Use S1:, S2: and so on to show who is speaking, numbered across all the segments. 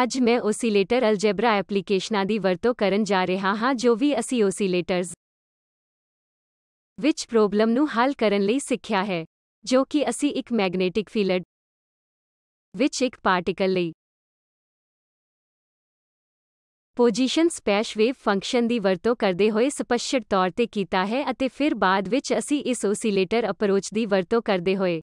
S1: ਅੱਜ ਮੈਂ ਓਸੀਲੇਟਰ ਅਲਜੇਬਰਾ ਐਪਲੀਕੇਸ਼ਨਾਂ ਦੀ ਵਰਤੋਂ ਕਰਨ ਜਾ ਰਿਹਾ ਹਾਂ ਜੋ ਵੀ ਅਸੀਂ ਓਸੀਲੇਟਰਸ ਵਿੱਚ ਪ੍ਰੋਬਲਮ ਨੂੰ ਹੱਲ ਕਰਨ ਲਈ ਸਿੱਖਿਆ ਹੈ ਜੋ ਕਿ ਅਸੀਂ ਇੱਕ ਮੈਗਨੇਟਿਕ ਫੀਲਡ ਵਿੱਚ ਇੱਕ ਪਾਰਟੀਕਲ ਲਈ ਪੋਜੀਸ਼ਨ ਸਪੈਸ਼ ਵੇਵ ਫੰਕਸ਼ਨ ਦੀ ਵਰਤੋਂ ਕਰਦੇ ਹੋਏ ਸਪਸ਼ਟ ਤੌਰ ਤੇ ਕੀਤਾ ਹੈ ਅਤੇ ਫਿਰ ਬਾਅਦ ਵਿੱਚ ਅਸੀਂ ਇਸ ਓਸੀਲੇਟਰ ਅਪਰੋਚ ਦੀ ਵਰਤੋਂ ਕਰਦੇ ਹੋਏ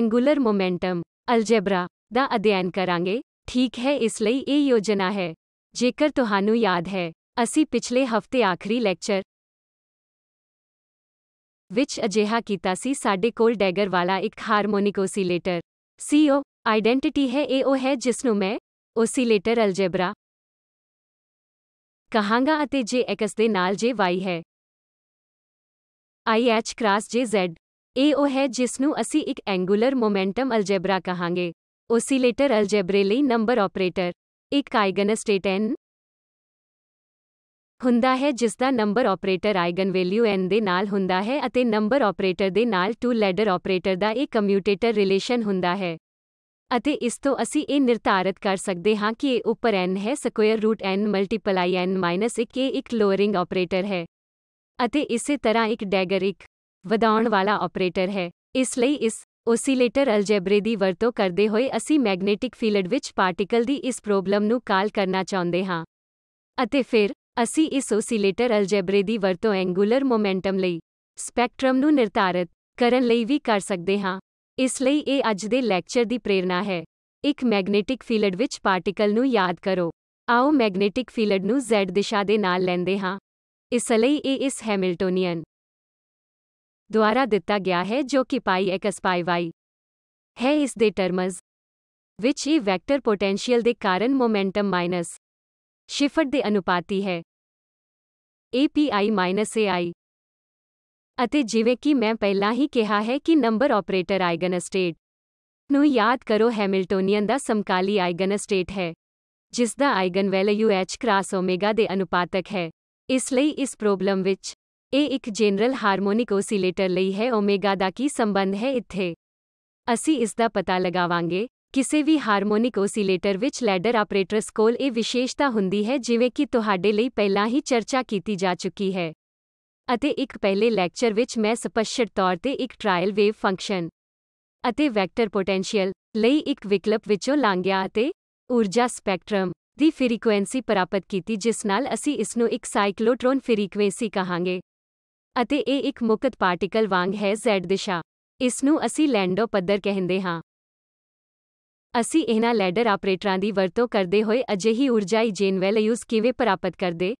S1: ਐਂਗੂਲਰ ਮੋਮੈਂਟਮ ਅਲਜੇਬਰਾ ਦਾ ਅਧਿਐਨ ਕਰਾਂਗੇ ਠੀਕ ਹੈ ਇਸ ਲਈ ਇਹ ਯੋਜਨਾ ਹੈ ਜੇਕਰ ਤੁਹਾਨੂੰ ਯਾਦ ਹੈ ਅਸੀਂ ਪਿਛਲੇ ਹਫਤੇ ਆਖਰੀ ਲੈਕਚਰ ਵਿੱਚ ਅਜਿਹਾ ਕੀਤਾ ਸੀ ਸਾਡੇ ਕੋਲ ਡੈਗਰ ਵਾਲਾ ਇੱਕ ਹਾਰਮੋਨਿਕ ਓਸੀਲੇਟਰ ਸੀਓ ਆਇਡੈਂਟੀਟੀ ਹੈ ਇਹ ਉਹ ਹੈ ਜਿਸ ਨੂੰ ਮੈਂ ਓਸੀਲੇਟਰ ਅਲਜੇਬਰਾ ਕਹਾਂਗਾ ਅਤੇ ਜੇ ਐਕਸ ਦੇ ਨਾਲ ਜੇ ਵਾਈ ਹੈ I H cross J Z ਇਹ ਉਹ ਹੈ ਜਿਸ ਨੂੰ ਅਸੀਂ ਇੱਕ ਐਂਗੂਲਰ ਮੋਮੈਂਟਮ ਅਲਜੇਬਰਾ ਕਹਾਂਗੇ ਓਸੀਲੇਟਰ ਅਲਜੈਬਰੇ ਲਈ ਨੰਬਰ ਆਪਰੇਟਰ ਇੱਕ ਆਈਗਨ ਸਟੇਟ n ਹੁੰਦਾ ਹੈ ਜਿਸ ਦਾ number operator eigenvalue n ਦੇ ਨਾਲ ਹੁੰਦਾ ਹੈ ਅਤੇ ਨੰਬਰ ਆਪਰੇਟਰ ਦੇ ਨਾਲ ਟੂ ਲੈਡਰ ਆਪਰੇਟਰ ਦਾ ਇੱਕ ਕਮਿਊਟੇਟਰ ਰਿਲੇਸ਼ਨ ਹੁੰਦਾ ਹੈ ਅਤੇ ਇਸ ਤੋਂ ਅਸੀਂ ਇਹ ਨਿਰਧਾਰਤ ਕਰ ਸਕਦੇ ਹਾਂ ਕਿ ਇਹ ਉੱਪਰ n ਹੈ square root n multiply n 1 ਇਹ ਇੱਕ ਲੋਅਰਿੰਗ ਆਪਰੇਟਰ ਹੈ ਅਤੇ ਇਸੇ ਤਰ੍ਹਾਂ ਇੱਕ ਡੈਗਰ ਇੱਕ ਵਧਾਉਣ ਵਾਲਾ ਆਪਰੇਟਰ ਹੈ ਇਸ ਲਈ ਇਸ ਓਸੀਲੇਟਰ ਅਲਜੈਬਰੇ ਦੀ ਵਰਤੋਂ ਕਰਦੇ ਹੋਏ ਅਸੀਂ ਮੈਗਨੇਟਿਕ ਫੀਲਡ ਵਿੱਚ ਪਾਰਟੀਕਲ ਦੀ ਇਸ ਪ੍ਰੋਬਲਮ ਨੂੰ ਕਾਲ ਕਰਨਾ ਚਾਹੁੰਦੇ ਹਾਂ ਅਤੇ ਫਿਰ ਅਸੀਂ ਇਸ ਓਸੀਲੇਟਰ ਅਲਜੈਬਰੇ ਦੀ ਵਰਤੋਂ ਐਂਗੂਲਰ ਮੋਮੈਂਟਮ ਲਈ ਸਪੈਕਟ੍ਰਮ ਨੂੰ ਨਿਰਧਾਰਿਤ ਕਰਨ ਲਈ ਵੀ ਕਰ ਸਕਦੇ ਹਾਂ ਇਸ ਲਈ ਇਹ ਅੱਜ ਦੇ ਲੈਕਚਰ ਦੀ ਪ੍ਰੇਰਣਾ ਹੈ ਇੱਕ ਮੈਗਨੇਟਿਕ ਫੀਲਡ ਵਿੱਚ ਪਾਰਟੀਕਲ ਨੂੰ ਯਾਦ ਕਰੋ ਆਓ ਮੈਗਨੇਟਿਕ ਫੀਲਡ ਨੂੰ z ਦਿਸ਼ਾ ਦੇ ਨਾਲ ਲੈਂਦੇ ਹਾਂ ਇਸ ਲਈ ਇਹ ਇਸ ਹੈਮਿਲਟੋਨੀਅਨ ਦੁਆਰਾ ਦਿੱਤਾ ਗਿਆ ਹੈ ਜੋ ਕਿ ਪਾਈ ਐਕਸ ਪਾਈ ਵਾਈ ਹੈ ਇਸ ਦੇ ਟਰਮਸ ਵਿੱਚ ਇਹ ਵੈਕਟਰ ਪੋਟੈਂਸ਼ੀਅਲ ਦੇ ਕਾਰਨ ਮੋਮੈਂਟਮ ਮਾਈਨਸ ਸ਼ਿਫਟ ਦੇ ਅਨੁਪਾਤੀ ਹੈ ਆਈ ਮਾਈਨਸ ਆਈ ਅਤੇ ਜਿਵੇਂ ਕਿ ਮੈਂ ਪਹਿਲਾਂ ਹੀ ਕਿਹਾ ਹੈ ਕਿ ਨੰਬਰ ਆਪਰੇਟਰ ਆਈਗਨ ਸਟੇਟ ਨੂੰ ਯਾਦ ਕਰੋ ਹੈਮਿਲਟੋਨੀਅਨ ਦਾ ਸਮਕਾਲੀ ਆਈਗਨ ਸਟੇਟ ਹੈ ਜਿਸ ਦਾ eigenvalue H cross omega ਦੇ ਅਨੁਪਾਤਕ ਹੈ ਇਸ ਲਈ ਇਸ ਪ੍ਰੋਬਲਮ ਵਿੱਚ ਇਹ ਇੱਕ ਜਨਰਲ ਹਾਰਮੋਨਿਕ ਓਸੀਲੇਟਰ ਲਈ ਹੈ ਓਮੇਗਾ ਦਾ ਕੀ ਸੰਬੰਧ ਹੈ ਇੱਥੇ ਅਸੀਂ ਇਸ ਦਾ ਪਤਾ ਲਗਾਵਾਂਗੇ ਕਿਸੇ ਵੀ ਹਾਰਮੋਨਿਕ ਓਸੀਲੇਟਰ ਵਿੱਚ ਲੈਡਰ ਆਪਰੇਟਰਸ ਕੋਲ ਇਹ ਵਿਸ਼ੇਸ਼ਤਾ ਹੁੰਦੀ ਹੈ ਜਿਵੇਂ ਕਿ ਤੁਹਾਡੇ ਲਈ ਪਹਿਲਾਂ ਹੀ ਚਰਚਾ ਕੀਤੀ ਜਾ ਚੁੱਕੀ ਹੈ ਅਤੇ ਇੱਕ ਪਹਿਲੇ ਲੈਕਚਰ ਵਿੱਚ ਮੈਂ ਸਪਸ਼ਟ ਤੌਰ ਤੇ ਇੱਕ ਟ੍ਰਾਇਲ ਵੇਵ ਫੰਕਸ਼ਨ ਅਤੇ ਵੈਕਟਰ ਪੋਟੈਂਸ਼ੀਅਲ ਲਈ ਇੱਕ ਵਿਕਲਪ ਵਿੱਚੋਂ ਲੰਘਿਆ ਅਤੇ ਊਰਜਾ ਸਪੈਕਟ੍ਰਮ ਦੀ ਫ੍ਰੀਕੁਐਂਸੀ ਪ੍ਰਾਪਤ ਕੀਤੀ ਜਿਸ ਨਾਲ ਅਸੀਂ ਇਸ ਨੂੰ ਇੱਕ ਸਾਈਕਲੋਟ੍ਰੋਨ ਫ੍ਰੀਕੁਐਂਸੀ ਕਹਾਂਗੇ ਅਤੇ ਇਹ ਇੱਕ ਮੁਕਤ ਪਾਰਟੀਕਲ ਵਾਂਗ ਹੈ z ਦਿਸ਼ਾ ਇਸ ਨੂੰ ਅਸੀਂ ਲੈਂਡੋ ਪੱਧਰ ਕਹਿੰਦੇ ਹਾਂ ਅਸੀਂ ਇਹਨਾਂ ਲੈਡਰ ਆਪਰੇਟਰਾਂ ਦੀ ਵਰਤੋਂ ਕਰਦੇ ਹੋਏ ਅਜਿਹੀ ਊਰਜਾਈ ਜੇਨ ਵੈਲਿਊਜ਼ ਕਿਵੇਂ ਪ੍ਰਾਪਤ ਕਰਦੇ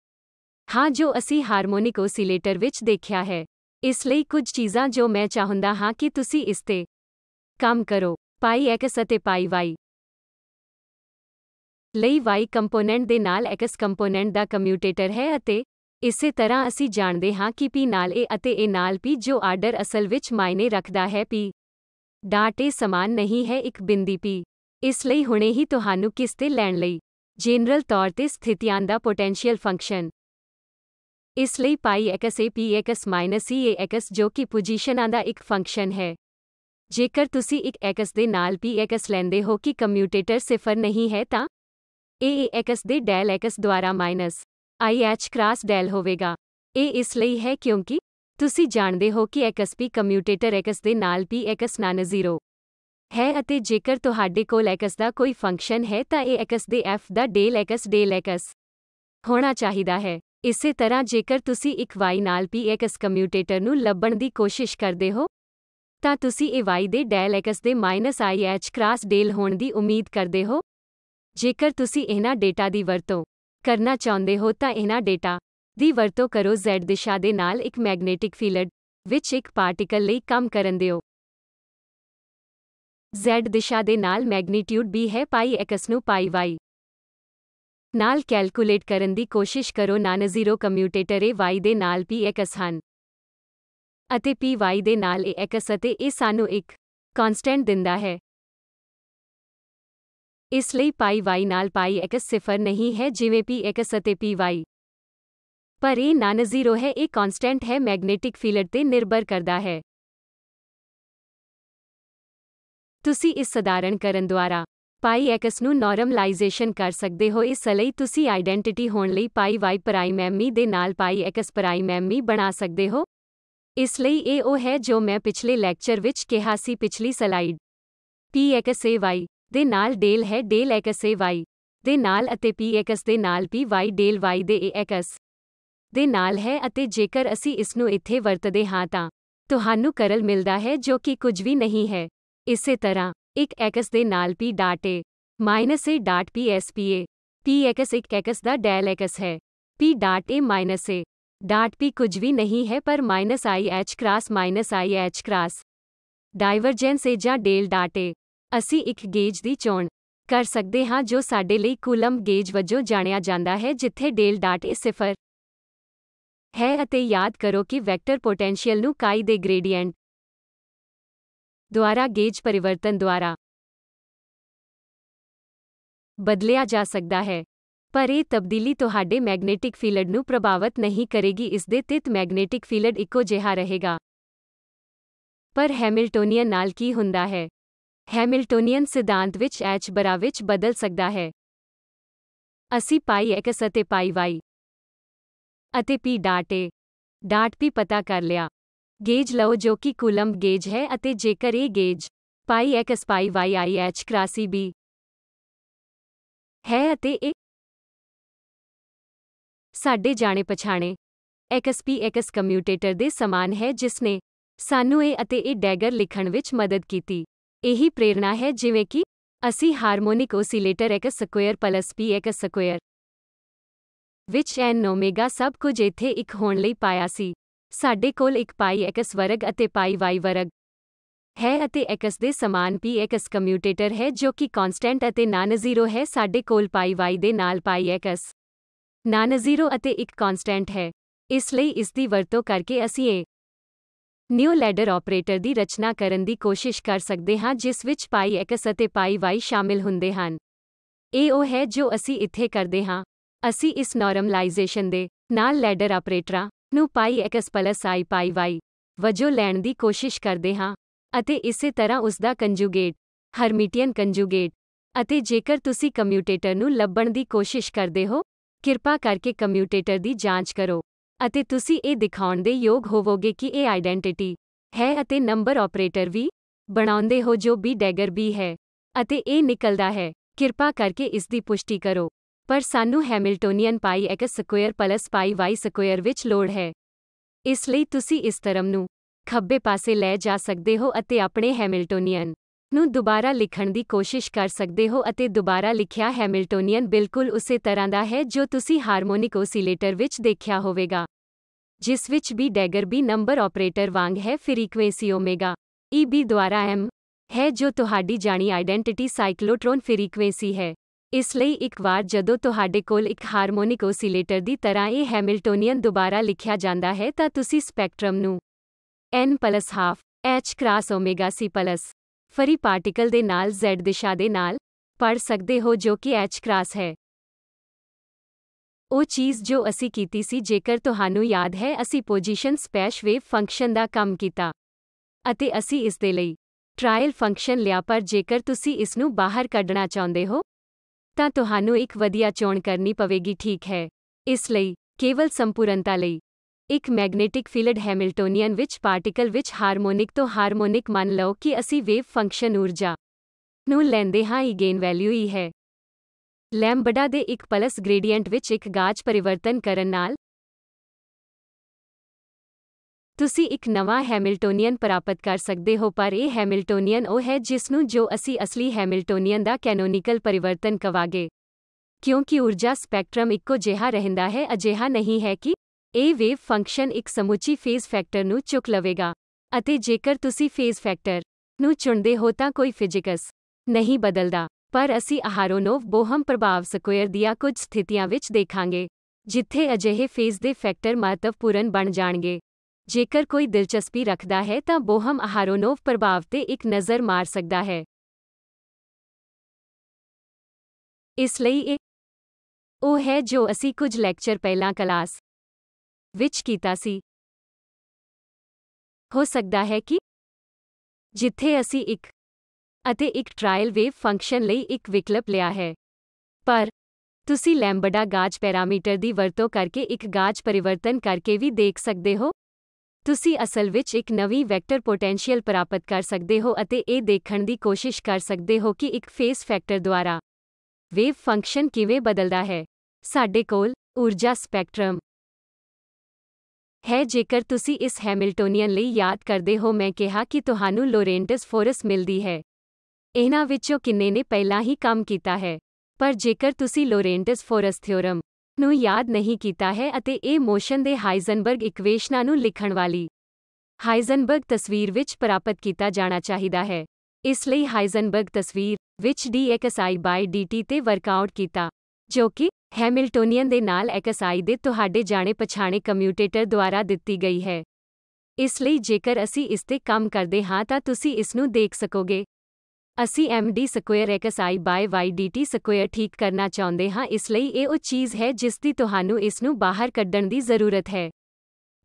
S1: ਹਾਂ ਜੋ ਅਸੀਂ ਹਾਰਮੋਨਿਕ ਓਸੀਲੇਟਰ ਵਿੱਚ ਦੇਖਿਆ ਹੈ ਇਸ ਲਈ ਕੁਝ ਚੀਜ਼ਾਂ ਜੋ ਮੈਂ ਚਾਹੁੰਦਾ ਹਾਂ ਕਿ ਤੁਸੀਂ ਇਸ ਤੇ ਕੰਮ ਕਰੋ ਪਾਈ ਐਕਸ ਅਤੇ ਪਾਈ ਵਾਈ ਲਈ ਵਾਈ ਕੰਪੋਨੈਂਟ ਦੇ ਨਾਲ ਐਕਸ ਕੰਪੋਨੈਂਟ ਦਾ ਕਮਿਊਟੇਟਰ ਹੈ ਅਤੇ ਇਸੇ ਤਰ੍ਹਾਂ ਅਸੀਂ ਜਾਣਦੇ ਹਾਂ ਕਿ ਪੀ ਨਾਲ ਏ ਅਤੇ ਏ ਨਾਲ ਪੀ ਜੋ ਆਰਡਰ ਅਸਲ ਵਿੱਚ ਮਾਇਨੇ ਰੱਖਦਾ ਹੈ ਪੀ ਡਾਟ ਏ ਸਮਾਨ ਨਹੀਂ ਹੈ ਇੱਕ ਬਿੰਦੀ ਪੀ ਇਸ ਲਈ ਹੁਣੇ ਹੀ ਤੁਹਾਨੂੰ ਕਿਸ ਤੇ ਲੈਣ ਲਈ ਜਨਰਲ ਤੌਰ ਤੇ ਸਥਿਤੀਆਂ ਦਾ ਪੋਟੈਂਸ਼ੀਅਲ ਫੰਕਸ਼ਨ ਇਸ ਲਈ pi x minus C A x ਜੋ ਕਿ ਪੋਜੀਸ਼ਨਾਂ ਦਾ ਇੱਕ ਫੰਕਸ਼ਨ ਹੈ ਜੇਕਰ ਤੁਸੀਂ ਇੱਕ ਐਕਸ ਦੇ ਨਾਲ ਪੀ ਐਕਸ ਲੈਂਦੇ ਹੋ ਕਿ ਕਮਿਊਟੇਟਰ ਸਿਫਰ ਨਹੀਂ ਹੈ ਤਾਂ ਏ ਐਕਸ ਦੇ ਡੈਲ ਐਕਸ ਦੁਆਰਾ ਮਾਈਨਸ ਆਈਐਚ ਕ੍ਰਾਸ ਡੈਲ ਹੋਵੇਗਾ ਇਹ ਇਸ ਲਈ ਹੈ ਕਿਉਂਕਿ ਤੁਸੀਂ ਜਾਣਦੇ ਹੋ ਕਿ ਐਕਸਪੀ ਕਮਿਊਟੇਟਰ ਐਕਸ ਦੇ ਨਾਲ ਵੀ ਐਕਸ ਨਾਨ ਜ਼ੀਰੋ ਹੈ ਅਤੇ ਜੇਕਰ ਤੁਹਾਡੇ ਕੋਲ ਐਕਸ ਦਾ ਕੋਈ ਫੰਕਸ਼ਨ ਹੈ ਤਾਂ ਇਹ ਐਕਸ ਦੇ ਐਫ ਦਾ ਡੇਲ ਐਕਸ ਡੇਲ ਐਕਸ ਹੋਣਾ ਚਾਹੀਦਾ ਹੈ ਇਸੇ ਤਰ੍ਹਾਂ ਜੇਕਰ ਤੁਸੀਂ ਇੱਕ ਵਾਈ ਨਾਲ ਵੀ ਐਕਸ ਕਮਿਊਟੇਟਰ ਨੂੰ ਲੱਭਣ ਦੀ ਕੋਸ਼ਿਸ਼ ਕਰਦੇ ਹੋ ਤਾਂ ਤੁਸੀਂ ਇਹ ਵਾਈ ਦੇ ਡੈਲ ਐਕਸ ਦੇ minus I H cross del ਹੋਣ ਦੀ ਉਮੀਦ ਕਰਦੇ ਹੋ ਜੇਕਰ ਤੁਸੀਂ ਇਹਨਾਂ ਡੇਟਾ ਦੀ ਵਰਤੋਂ ਕਰਨਾ ਚਾਹੁੰਦੇ ਹੋ ਤਾਂ ਇਹਨਾਂ ਡੇਟਾ ਦੀ ਵਰਤੋਂ ਕਰੋ Z ਦਿਸ਼ਾ ਦੇ ਨਾਲ ਇੱਕ ਮੈਗਨੇਟਿਕ ਫੀਲਡ ਵਿੱਚ ਇੱਕ ਪਾਰਟੀਕਲ ਲਈ ਕੰਮ ਕਰਨ ਦਿਓ Z ਦਿਸ਼ਾ ਦੇ ਨਾਲ ਮੈਗਨੀਟਿਊਡ B ਹੈ ਪਾਈ x ਨੂੰ ਪਾਈ y ਨਾਲ ਕੈਲਕੂਲੇਟ ਕਰਨ ਦੀ ਕੋਸ਼ਿਸ਼ ਕਰੋ ਨਾਨ ਜ਼ੀਰੋ ਕਮਿਊਟੇਟਰ ਇਹ y ਦੇ ਨਾਲ p x ਹਨ ਅਤੇ p y ਦੇ ਨਾਲ ਇਹ x ਅਤੇ ਇਹ ਸਾਨੂੰ ਇੱਕ ਕਨਸਟੈਂਟ ਦਿੰਦਾ ਹੈ ਇਸ ਲਈ ਪਾਈ ਵਾਈ ਨਾਲ ਪਾਈ ਇੱਕ ਸਿਫਰ ਨਹੀਂ ਹੈ ਜਿਵੇਂ ਪੀ px ਅਤੇ ਵਾਈ ਪਰ ਇਹ ਨਾਨ ਜ਼ੀਰੋ ਹੈ ਇਹ ਕਨਸਟੈਂਟ ਹੈ ਮੈਗਨੇਟਿਕ ਫੀਲਡ ਤੇ ਨਿਰਭਰ ਕਰਦਾ ਹੈ ਤੁਸੀਂ ਇਸ ਸਧਾਰਨ ਕਰਨ ਦੁਆਰਾ ਪਾਈ ਐਕਸ ਨੂੰ ਨਾਰਮਲਾਈਜੇਸ਼ਨ ਕਰ ਸਕਦੇ ਹੋ ਇਸ ਲਈ ਤੁਸੀਂ ਆਇਡੈਂਟੀਟੀ ਹੋਣ ਲਈ ਪਾਈ ਵਾਈ ਪ੍ਰਾਈਮ ਐਮਈ ਦੇ ਨਾਲ ਪਾਈ ਐਕਸ ਪ੍ਰਾਈਮ ਐਮਈ ਬਣਾ ਸਕਦੇ ਹੋ ਇਸ ਲਈ ਇਹ ਉਹ ਹੈ ਜੋ ਮੈਂ ਪਿਛਲੇ ਲੈਕਚਰ ਵਿੱਚ ਕਿਹਾ ਸੀ ਪਿਛਲੀ ਸਲਾਈਡ ਪੀ ਐਕਸ ਵਾਈ ਦੇ ਨਾਲ ਡੇਲ ਹੈ ਡੇਲ x ਵਾਈ ਦੇ ਨਾਲ ਅਤੇ ਪੀ px ਦੇ ਨਾਲ ਪੀ ਵਾਈ ਡੇਲ ਵਾਈ ਦੇ ax ਦੇ ਨਾਲ ਹੈ ਅਤੇ ਜੇਕਰ ਅਸੀਂ ਇਸ ਨੂੰ ਇੱਥੇ ਵਰਤਦੇ ਹਾਂ ਤਾਂ ਤੁਹਾਨੂੰ ਕਰਲ ਮਿਲਦਾ ਹੈ ਜੋ ਕਿ ਕੁਝ ਵੀ ਨਹੀਂ ਹੈ ਇਸੇ ਤਰ੍ਹਾਂ ਇੱਕ x ਦੇ ਨਾਲ P dot a minus a dot P S P a P x ਇੱਕ x ਦਾ ਡੈਲ x ਹੈ P dot a minus a dot p ਕੁਝ ਵੀ ਨਹੀਂ ਹੈ ਪਰ minus I H cross minus I H cross divergence a ਜਾਂ del dot a ਅਸੀਂ ਇੱਕ ਗੇਜ ਦੀ ਚੋਣ ਕਰ ਸਕਦੇ ਹਾਂ ਜੋ ਸਾਡੇ ਲਈ ਕੂਲੰਬ ਗੇਜ ਵਜੋਂ ਜਾਣਿਆ ਜਾਂਦਾ ਹੈ ਜਿੱਥੇ ਡੇਲ ਡਾਟ ਇਸ ਸਿਫਰ ਹੈ ਅਤੇ ਯਾਦ ਕਰੋ ਕਿ ਵੈਕਟਰ ਪੋਟੈਂਸ਼ੀਅਲ ਨੂੰ ਕਾਈ ਦੇ ਗ੍ਰੇਡੀਐਂਟ
S2: ਦੁਆਰਾ ਗੇਜ ਪਰਿਵਰਤਨ ਦੁਆਰਾ
S1: ਬਦਲਿਆ ਜਾ ਸਕਦਾ ਹੈ ਪਰ ਇਹ ਤਬਦੀਲੀ ਤੁਹਾਡੇ ਮੈਗਨੇਟਿਕ ਫੀਲਡ ਨੂੰ ਪ੍ਰਭਾਵਿਤ ਨਹੀਂ ਕਰੇਗੀ ਇਸ ਦੇ ਤਿਤ ਮੈਗਨੇਟਿਕ ਫੀਲਡ ਇੱਕੋ ਜਿਹਾ ਰਹੇਗਾ ਪਰ ਹੈਮਿਲਟੋਨੀਅਨ ਨਾਲ ਕੀ ਹੁੰਦਾ ਹੈ ਹੈਮਿਲਟੋਨੀਅਨ ਸਿਧਾਂਤ ਵਿੱਚ ਐਚ ਬਰਾ ਵਿੱਚ ਬਦਲ ਸਕਦਾ ਹੈ ਅਸੀਂ ਪਾਈ x ਅਤੇ ਪਾਈ y ਅਤੇ p dot a dot p ਪਤਾ ਕਰ ਲਿਆ ਗੇਜ ਲਓ ਜੋ ਕਿ ਕੂਲੰਬ ਗੇਜ ਹੈ ਅਤੇ ਜੇਕਰ ਇਹ gauge pi x pi y i h ਕ੍ਰਾਸੀ b
S2: ਹੈ ਅਤੇ ਇਹ ਸਾਡੇ ਜਾਣੇ
S1: ਪਛਾਣੇ xp x ਕਮਿਊਟੇਟਰ ਦੇ ਸਮਾਨ ਹੈ ਜਿਸ ਨੇ ਸਾਨੂੰ ਇਹ ਅਤੇ ਇਹ ਡੈਗਰ ਲਿਖਣ ਵਿੱਚ ਮਦਦ ਕੀਤੀ ਇਹੀ ਪ੍ਰੇਰਣਾ ਹੈ ਜਿਵੇਂ ਕਿ ਅਸੀਂ ਹਾਰਮੋਨਿਕ ਓਸੀਲੇਟਰ ਪੀ ਇੱਕ ਸਕੁਅਰ ਵਿਚ n ਓਮੇਗਾ ਸਭ ਕੁਝ ਇੱਥੇ ਇੱਕ ਹੋਣ ਲਈ ਪਾਇਆ ਸੀ ਸਾਡੇ ਕੋਲ ਇੱਕ ਪਾਈ ਇੱਕ ਵਰਗ ਅਤੇ ਪਾਈ ਵਾਈ ਵਰਗ ਹੈ ਅਤੇ ਐਕਸ ਦੇ ਸਮਾਨ ਪੀ ਐਕਸ ਕਮਿਊਟੇਟਰ ਹੈ ਜੋ ਕਿ ਕਨਸਟੈਂਟ ਅਤੇ ਨਾਨ ਜ਼ੀਰੋ ਹੈ ਸਾਡੇ ਕੋਲ ਪਾਈ ਵਾਈ ਦੇ ਨਾਲ ਪਾਈ ਐਕਸ ਨਾਨ ਜ਼ੀਰੋ ਅਤੇ ਇੱਕ ਕਨਸਟੈਂਟ ਹੈ ਇਸ ਲਈ ਇਸ ਦੀ ਵਰਤੋਂ ਕਰਕੇ ਅਸੀਂ ਇਹ ਨਿਊ ਲੈਡਰ ਆਪਰੇਟਰ ਦੀ ਰਚਨਾ ਕਰਨ ਦੀ ਕੋਸ਼ਿਸ਼ ਕਰ ਸਕਦੇ ਹਾਂ ਜਿਸ ਵਿੱਚ ਪਾਈ ਐਕਸ ਅਤੇ ਪਾਈ ਵਾਈ ਸ਼ਾਮਿਲ ਹੁੰਦੇ ਹਨ ਇਹ ਉਹ ਹੈ ਜੋ ਅਸੀਂ ਇੱਥੇ ਕਰਦੇ ਹਾਂ ਅਸੀਂ ਇਸ ਨਾਰਮਲਾਈਜੇਸ਼ਨ ਦੇ ਨਾਲ ਲੈਡਰ ਆਪਰੇਟਰਾਂ ਨੂੰ pi X plus I pi Y ਵਜੋਂ ਲੈਣ ਦੀ ਕੋਸ਼ਿਸ਼ ਕਰਦੇ ਹਾਂ ਅਤੇ ਇਸੇ ਤਰ੍ਹਾਂ ਉਸ ਦਾ ਕੰਜੂਗੇਟ ਹਰਮਿਟੀਅਨ ਕੰਜੂਗੇਟ ਅਤੇ ਜੇਕਰ ਤੁਸੀਂ ਕਮਿਊਟੇਟਰ ਨੂੰ ਲੱਭਣ ਦੀ ਕੋਸ਼ਿਸ਼ ਕਰਦੇ ਹੋ ਕਿਰਪਾ ਕਰਕੇ ਕਮਿਊਟੇਟਰ ਦੀ ਜਾਂਚ ਕਰੋ ਅਤੇ ਤੁਸੀਂ ਇਹ ਦਿਖਾਉਣ ਦੇ ਯੋਗ ਹੋਵੋਗੇ ਕਿ ਇਹ ਆਇਡੈਂਟੀਟੀ ਹੈ ਅਤੇ ਨੰਬਰ ਆਪਰੇਟਰ ਵੀ ਬਣਾਉਂਦੇ ਹੋ ਜੋ ਵੀ ਡੈਗਰ ਵੀ ਹੈ ਅਤੇ ਇਹ ਨਿਕਲਦਾ ਹੈ ਕਿਰਪਾ ਕਰਕੇ ਇਸ ਦੀ ਪੁਸ਼ਟੀ ਕਰੋ ਪਰ ਸਾਨੂੰ Hamiltonian pi x square plus pi y square ਵਿੱਚ ਲੋੜ ਹੈ ਇਸ ਲਈ ਤੁਸੀਂ ਇਸ ਤਰਮ ਨੂੰ ਖੱਬੇ ਪਾਸੇ ਲੈ ਜਾ ਸਕਦੇ ਹੋ ਅਤੇ ਆਪਣੇ ਹੈਮਿਲਟੋਨੀਅਨ ਨੂੰ ਦੁਬਾਰਾ ਲਿਖਣ ਦੀ ਕੋਸ਼ਿਸ਼ ਕਰ ਸਕਦੇ ਹੋ ਅਤੇ ਦੁਬਾਰਾ ਲਿਖਿਆ ਹੈਮਿਲਟੋਨੀਅਨ ਬਿਲਕੁਲ ਉਸੇ ਤਰ੍ਹਾਂ ਦਾ ਹੈ ਜੋ ਤੁਸੀਂ ਹਾਰਮੋਨਿਕ ਓਸੀਲੇਟਰ ਵਿੱਚ ਦੇਖਿਆ ਹੋਵੇਗਾ ਜਿਸ ਵਿੱਚ V dagger V number operator ਵਾਂਗ ਹੈ ਫ੍ਰੀਕਵੈਂਸੀ ਓਮੇਗਾ ਈਬੀ e ਦੁਆਰਾ ਐਮ ਹੈ ਜੋ ਤੁਹਾਡੀ ਜਾਣੀ ਆਇਡੈਂਟੀਟੀ ਸਾਈਕਲੋਟ੍ਰੋਨ ਫ੍ਰੀਕੁਐਂਸੀ ਹੈ ਇਸ ਲਈ ਇੱਕ ਵਾਰ ਜਦੋਂ ਤੁਹਾਡੇ ਕੋਲ ਇੱਕ ਹਾਰਮੋਨਿਕ ਓਸੀਲੇਟਰ ਦੀ ਤਰ੍ਹਾਂ ਇਹ ਹੈਮਿਲਟੋਨੀਅਨ ਦੁਬਾਰਾ ਲਿਖਿਆ ਜਾਂਦਾ ਹੈ ਤਾਂ ਤੁਸੀਂ ਸਪੈਕਟ੍ਰਮ ਨੂੰ n 1/2 h cross omega c free particle ਦੇ ਨਾਲ z ਦਿਸ਼ਾ ਦੇ ਨਾਲ ਪੜ ਸਕਦੇ ਹੋ ਜੋ ਕਿ h ਕ੍ਰਾਸ ਹੈ ਉਹ ਚੀਜ਼ ਜੋ ਅਸੀਂ ਕੀਤੀ ਸੀ ਜੇਕਰ ਤੁਹਾਨੂੰ ਯਾਦ ਹੈ ਅਸੀਂ ਪੋਜੀਸ਼ਨ ਸਪੈਸ਼ ਵੇਵ ਫੰਕਸ਼ਨ ਦਾ ਕੰਮ ਕੀਤਾ ਅਤੇ ਅਸੀਂ ਇਸ ਦੇ ਲਈ ਟ੍ਰਾਇਲ ਫੰਕਸ਼ਨ ਲਿਆ ਪਰ ਜੇਕਰ ਤੁਸੀਂ ਇਸ ਨੂੰ ਬਾਹਰ ਕੱਢਣਾ ਚਾਹੁੰਦੇ ਹੋ ਤਾਂ ਤੁਹਾਨੂੰ ਇੱਕ ਵਧੀਆ ਚੋਣ ਕਰਨੀ ਪਵੇਗੀ ਠੀਕ ਹੈ ਇਸ ਲਈ ਕੇਵਲ ਸੰਪੂਰਨਤਾ ਲਈ ਇੱਕ ਮੈਗਨੇਟਿਕ ਫੀਲਡ ਹੈਮਿਲਟੋਨੀਅਨ ਵਿੱਚ ਪਾਰਟੀਕਲ ਵਿੱਚ ਹਾਰਮੋਨਿਕ ਤੋਂ ਹਾਰਮੋਨਿਕ ਮੰਨ ਲਓ ਕਿ ਅਸੀਂ ਵੇਵ ਫੰਕਸ਼ਨ ਊਰਜਾ ਨੂੰ ਲੈਂਦੇ ਹਾਂ ਈਗੇਨ ਵੈਲਿਊ ਹੀ e ਹੈ ਲੈਂਬਡਾ ਦੇ ਇੱਕ ਪਲਸ ਗ੍ਰੇਡੀਐਂਟ ਵਿੱਚ ਇੱਕ ਗਾਜ ਪਰਿਵਰਤਨ ਕਰਨ ਨਾਲ ਤੁਸੀਂ ਇੱਕ ਨਵਾਂ ਹੈਮਿਲਟੋਨੀਅਨ ਪ੍ਰਾਪਤ ਕਰ ਸਕਦੇ ਹੋ ਪਰ ਇਹ ਹੈਮਿਲਟੋਨੀਅਨ ਉਹ ਹੈ ਜਿਸ ਨੂੰ ਜੋ ਅਸੀਂ ਅਸਲੀ ਹੈਮਿਲਟੋਨੀਅਨ ਦਾ ਕੈਨੋਨੀਕਲ ਪਰਿਵਰਤਨ ਕਵਾਗੇ ਕਿਉਂਕਿ ਊਰਜਾ ਸਪੈਕਟ੍ਰਮ ਇੱਕੋ ਜਿਹਾ ਰਹਿੰਦਾ ਹੈ ਅਜਿਹਾ ਨਹੀਂ ਹੈ ਕਿ ਇਹ ਵੇਵ ਫੰਕਸ਼ਨ ਇੱਕ ਸਮੁੱਚੀ ਫੇਜ਼ ਫੈਕਟਰ ਨੂੰ ਚੁੱਕ ਲਵੇਗਾ ਅਤੇ ਜੇਕਰ ਤੁਸੀਂ ਫੇਜ਼ ਫੈਕਟਰ ਨੂੰ ਚੁਣਦੇ ਹੋ ਤਾਂ ਕੋਈ ਫਿਜ਼ਿਕਸ ਨਹੀਂ ਬਦਲਦਾ ਪਰ ਅਸੀਂ ਆਹਾਰੋਨੋਵ ਬੋਹਮ ਪ੍ਰਭਾਵ ਸਕੁਅਰ ਦੀਆਂ ਕੁਝ ਸਥਿਤੀਆਂ ਵਿੱਚ ਦੇਖਾਂਗੇ ਜਿੱਥੇ ਅਜਿਹੇ ਫੇਜ਼ ਦੇ ਫੈਕਟਰ ਮਹੱਤਵਪੂਰਨ ਬਣ ਜਾਣਗੇ ਜੇਕਰ ਕੋਈ ਦਿਲਚਸਪੀ ਰੱਖਦਾ ਹੈ ਤਾਂ ਬੋਹਮ ਆਹਾਰੋਨੋਵ ਪ੍ਰਭਾਵ ਤੇ ਇੱਕ ਨਜ਼ਰ ਮਾਰ ਸਕਦਾ ਹੈ
S2: ਇਸ ਲਈ ਇਹ ਉਹ ਹੈ ਜੋ ਅਸੀਂ ਕੁਝ ਲੈਕਚਰ ਪਹਿਲਾਂ ਕਲਾਸ ਵਿੱਚ ਕੀਤਾ ਸੀ ਹੋ ਸਕਦਾ ਹੈ ਕਿ
S1: ਜਿੱਥੇ ਅਸੀਂ ਇੱਕ ਅਤੇ ਇੱਕ ਟ੍ਰਾਇਲ ਵੇਵ ਫੰਕਸ਼ਨ ਲਈ ਇੱਕ ਵਿਕਲਪ ਲਿਆ ਹੈ ਪਰ ਤੁਸੀਂ ਲੈਂਬਡਾ ਗਾਜ ਪੈਰਾਮੀਟਰ ਦੀ ਵਰਤੋਂ ਕਰਕੇ ਇੱਕ ਗਾਜ ਪਰਿਵਰਤਨ ਕਰਕੇ ਵੀ ਦੇਖ ਸਕਦੇ ਹੋ ਤੁਸੀਂ ਅਸਲ ਵਿੱਚ ਇੱਕ ਨਵੀਂ ਵੈਕਟਰ ਪੋਟੈਂਸ਼ੀਅਲ ਪ੍ਰਾਪਤ ਕਰ ਸਕਦੇ ਹੋ ਅਤੇ ਇਹ ਦੇਖਣ ਦੀ ਕੋਸ਼ਿਸ਼ ਕਰ ਸਕਦੇ ਹੋ ਕਿ ਇੱਕ ਫੇਸ ਫੈਕਟਰ ਦੁਆਰਾ ਵੇਵ ਫੰਕਸ਼ਨ ਕਿਵੇਂ ਬਦਲਦਾ ਹੈ ਸਾਡੇ ਕੋਲ ਊਰਜਾ ਸਪੈਕਟ੍ਰਮ ਹੈ ਜੇਕਰ ਤੁਸੀਂ ਇਸ ਹੈਮਿਲਟੋਨੀਅਨ ਲਈ ਯਾਦ ਕਰਦੇ ਹੋ ਮੈਂ ਕਿਹਾ ਕਿ ਤੁਹਾਨੂੰ ਲੋਰੈਂਟਸ ਫੋਰਸ ਮਿਲਦੀ ਹੈ ਇਹਨਾਂ ਵਿੱਚੋਂ ਕਿੰਨੇ ਨੇ ਪਹਿਲਾਂ ਹੀ ਕੰਮ ਕੀਤਾ ਹੈ ਪਰ ਜੇਕਰ ਤੁਸੀਂ ਲੋਰੈਂਟਸ ਫੋਰਸ ਥਿਓਰਮ ਨੂੰ ਯਾਦ ਨਹੀਂ ਕੀਤਾ ਹੈ ਅਤੇ ਇਹ ਮੋਸ਼ਨ ਦੇ ਹਾਈਜ਼ਨਬਰਗ ਇਕਵੇਸ਼ਨਾਂ ਨੂੰ ਲਿਖਣ ਵਾਲੀ ਹਾਈਜ਼ਨਬਰਗ ਤਸਵੀਰ ਵਿੱਚ ਪ੍ਰਾਪਤ ਕੀਤਾ ਜਾਣਾ ਚਾਹੀਦਾ ਹੈ ਇਸ ਲਈ ਹਾਈਜ਼ਨਬਰਗ ਤਸਵੀਰ ਵਿੱਚ dxi/dt ਤੇ ਵਰਕਆਊਟ ਕੀਤਾ ਜੋ ਕਿ ਹੈਮਿਲਟੋਨੀਅਨ ਦੇ ਨਾਲ ਐਕਸਾਈ ਦੇ ਤੁਹਾਡੇ ਜਾਣੇ ਪਛਾਣੇ ਕਮਿਊਟੇਟਰ ਦੁਆਰਾ ਦਿੱਤੀ ਗਈ ਹੈ ਇਸ ਲਈ ਜੇਕਰ ਅਸੀਂ ਇਸ ਤੇ ਕੰਮ ਕਰਦੇ ਹਾਂ ਤਾਂ ਤੁਸੀਂ ਇਸ ਨੂੰ ਦੇਖ ਸਕੋਗੇ ਅਸੀਂ md square xi y dt square ਠੀਕ ਕਰਨਾ ਚਾਹੁੰਦੇ ਹਾਂ ਇਸ ਲਈ ਇਹ ਉਹ ਚੀਜ਼ ਹੈ ਜਿਸ ਦੀ ਤੁਹਾਨੂੰ ਇਸ ਨੂੰ ਬਾਹਰ ਕੱਢਣ ਦੀ ਜ਼ਰੂਰਤ ਹੈ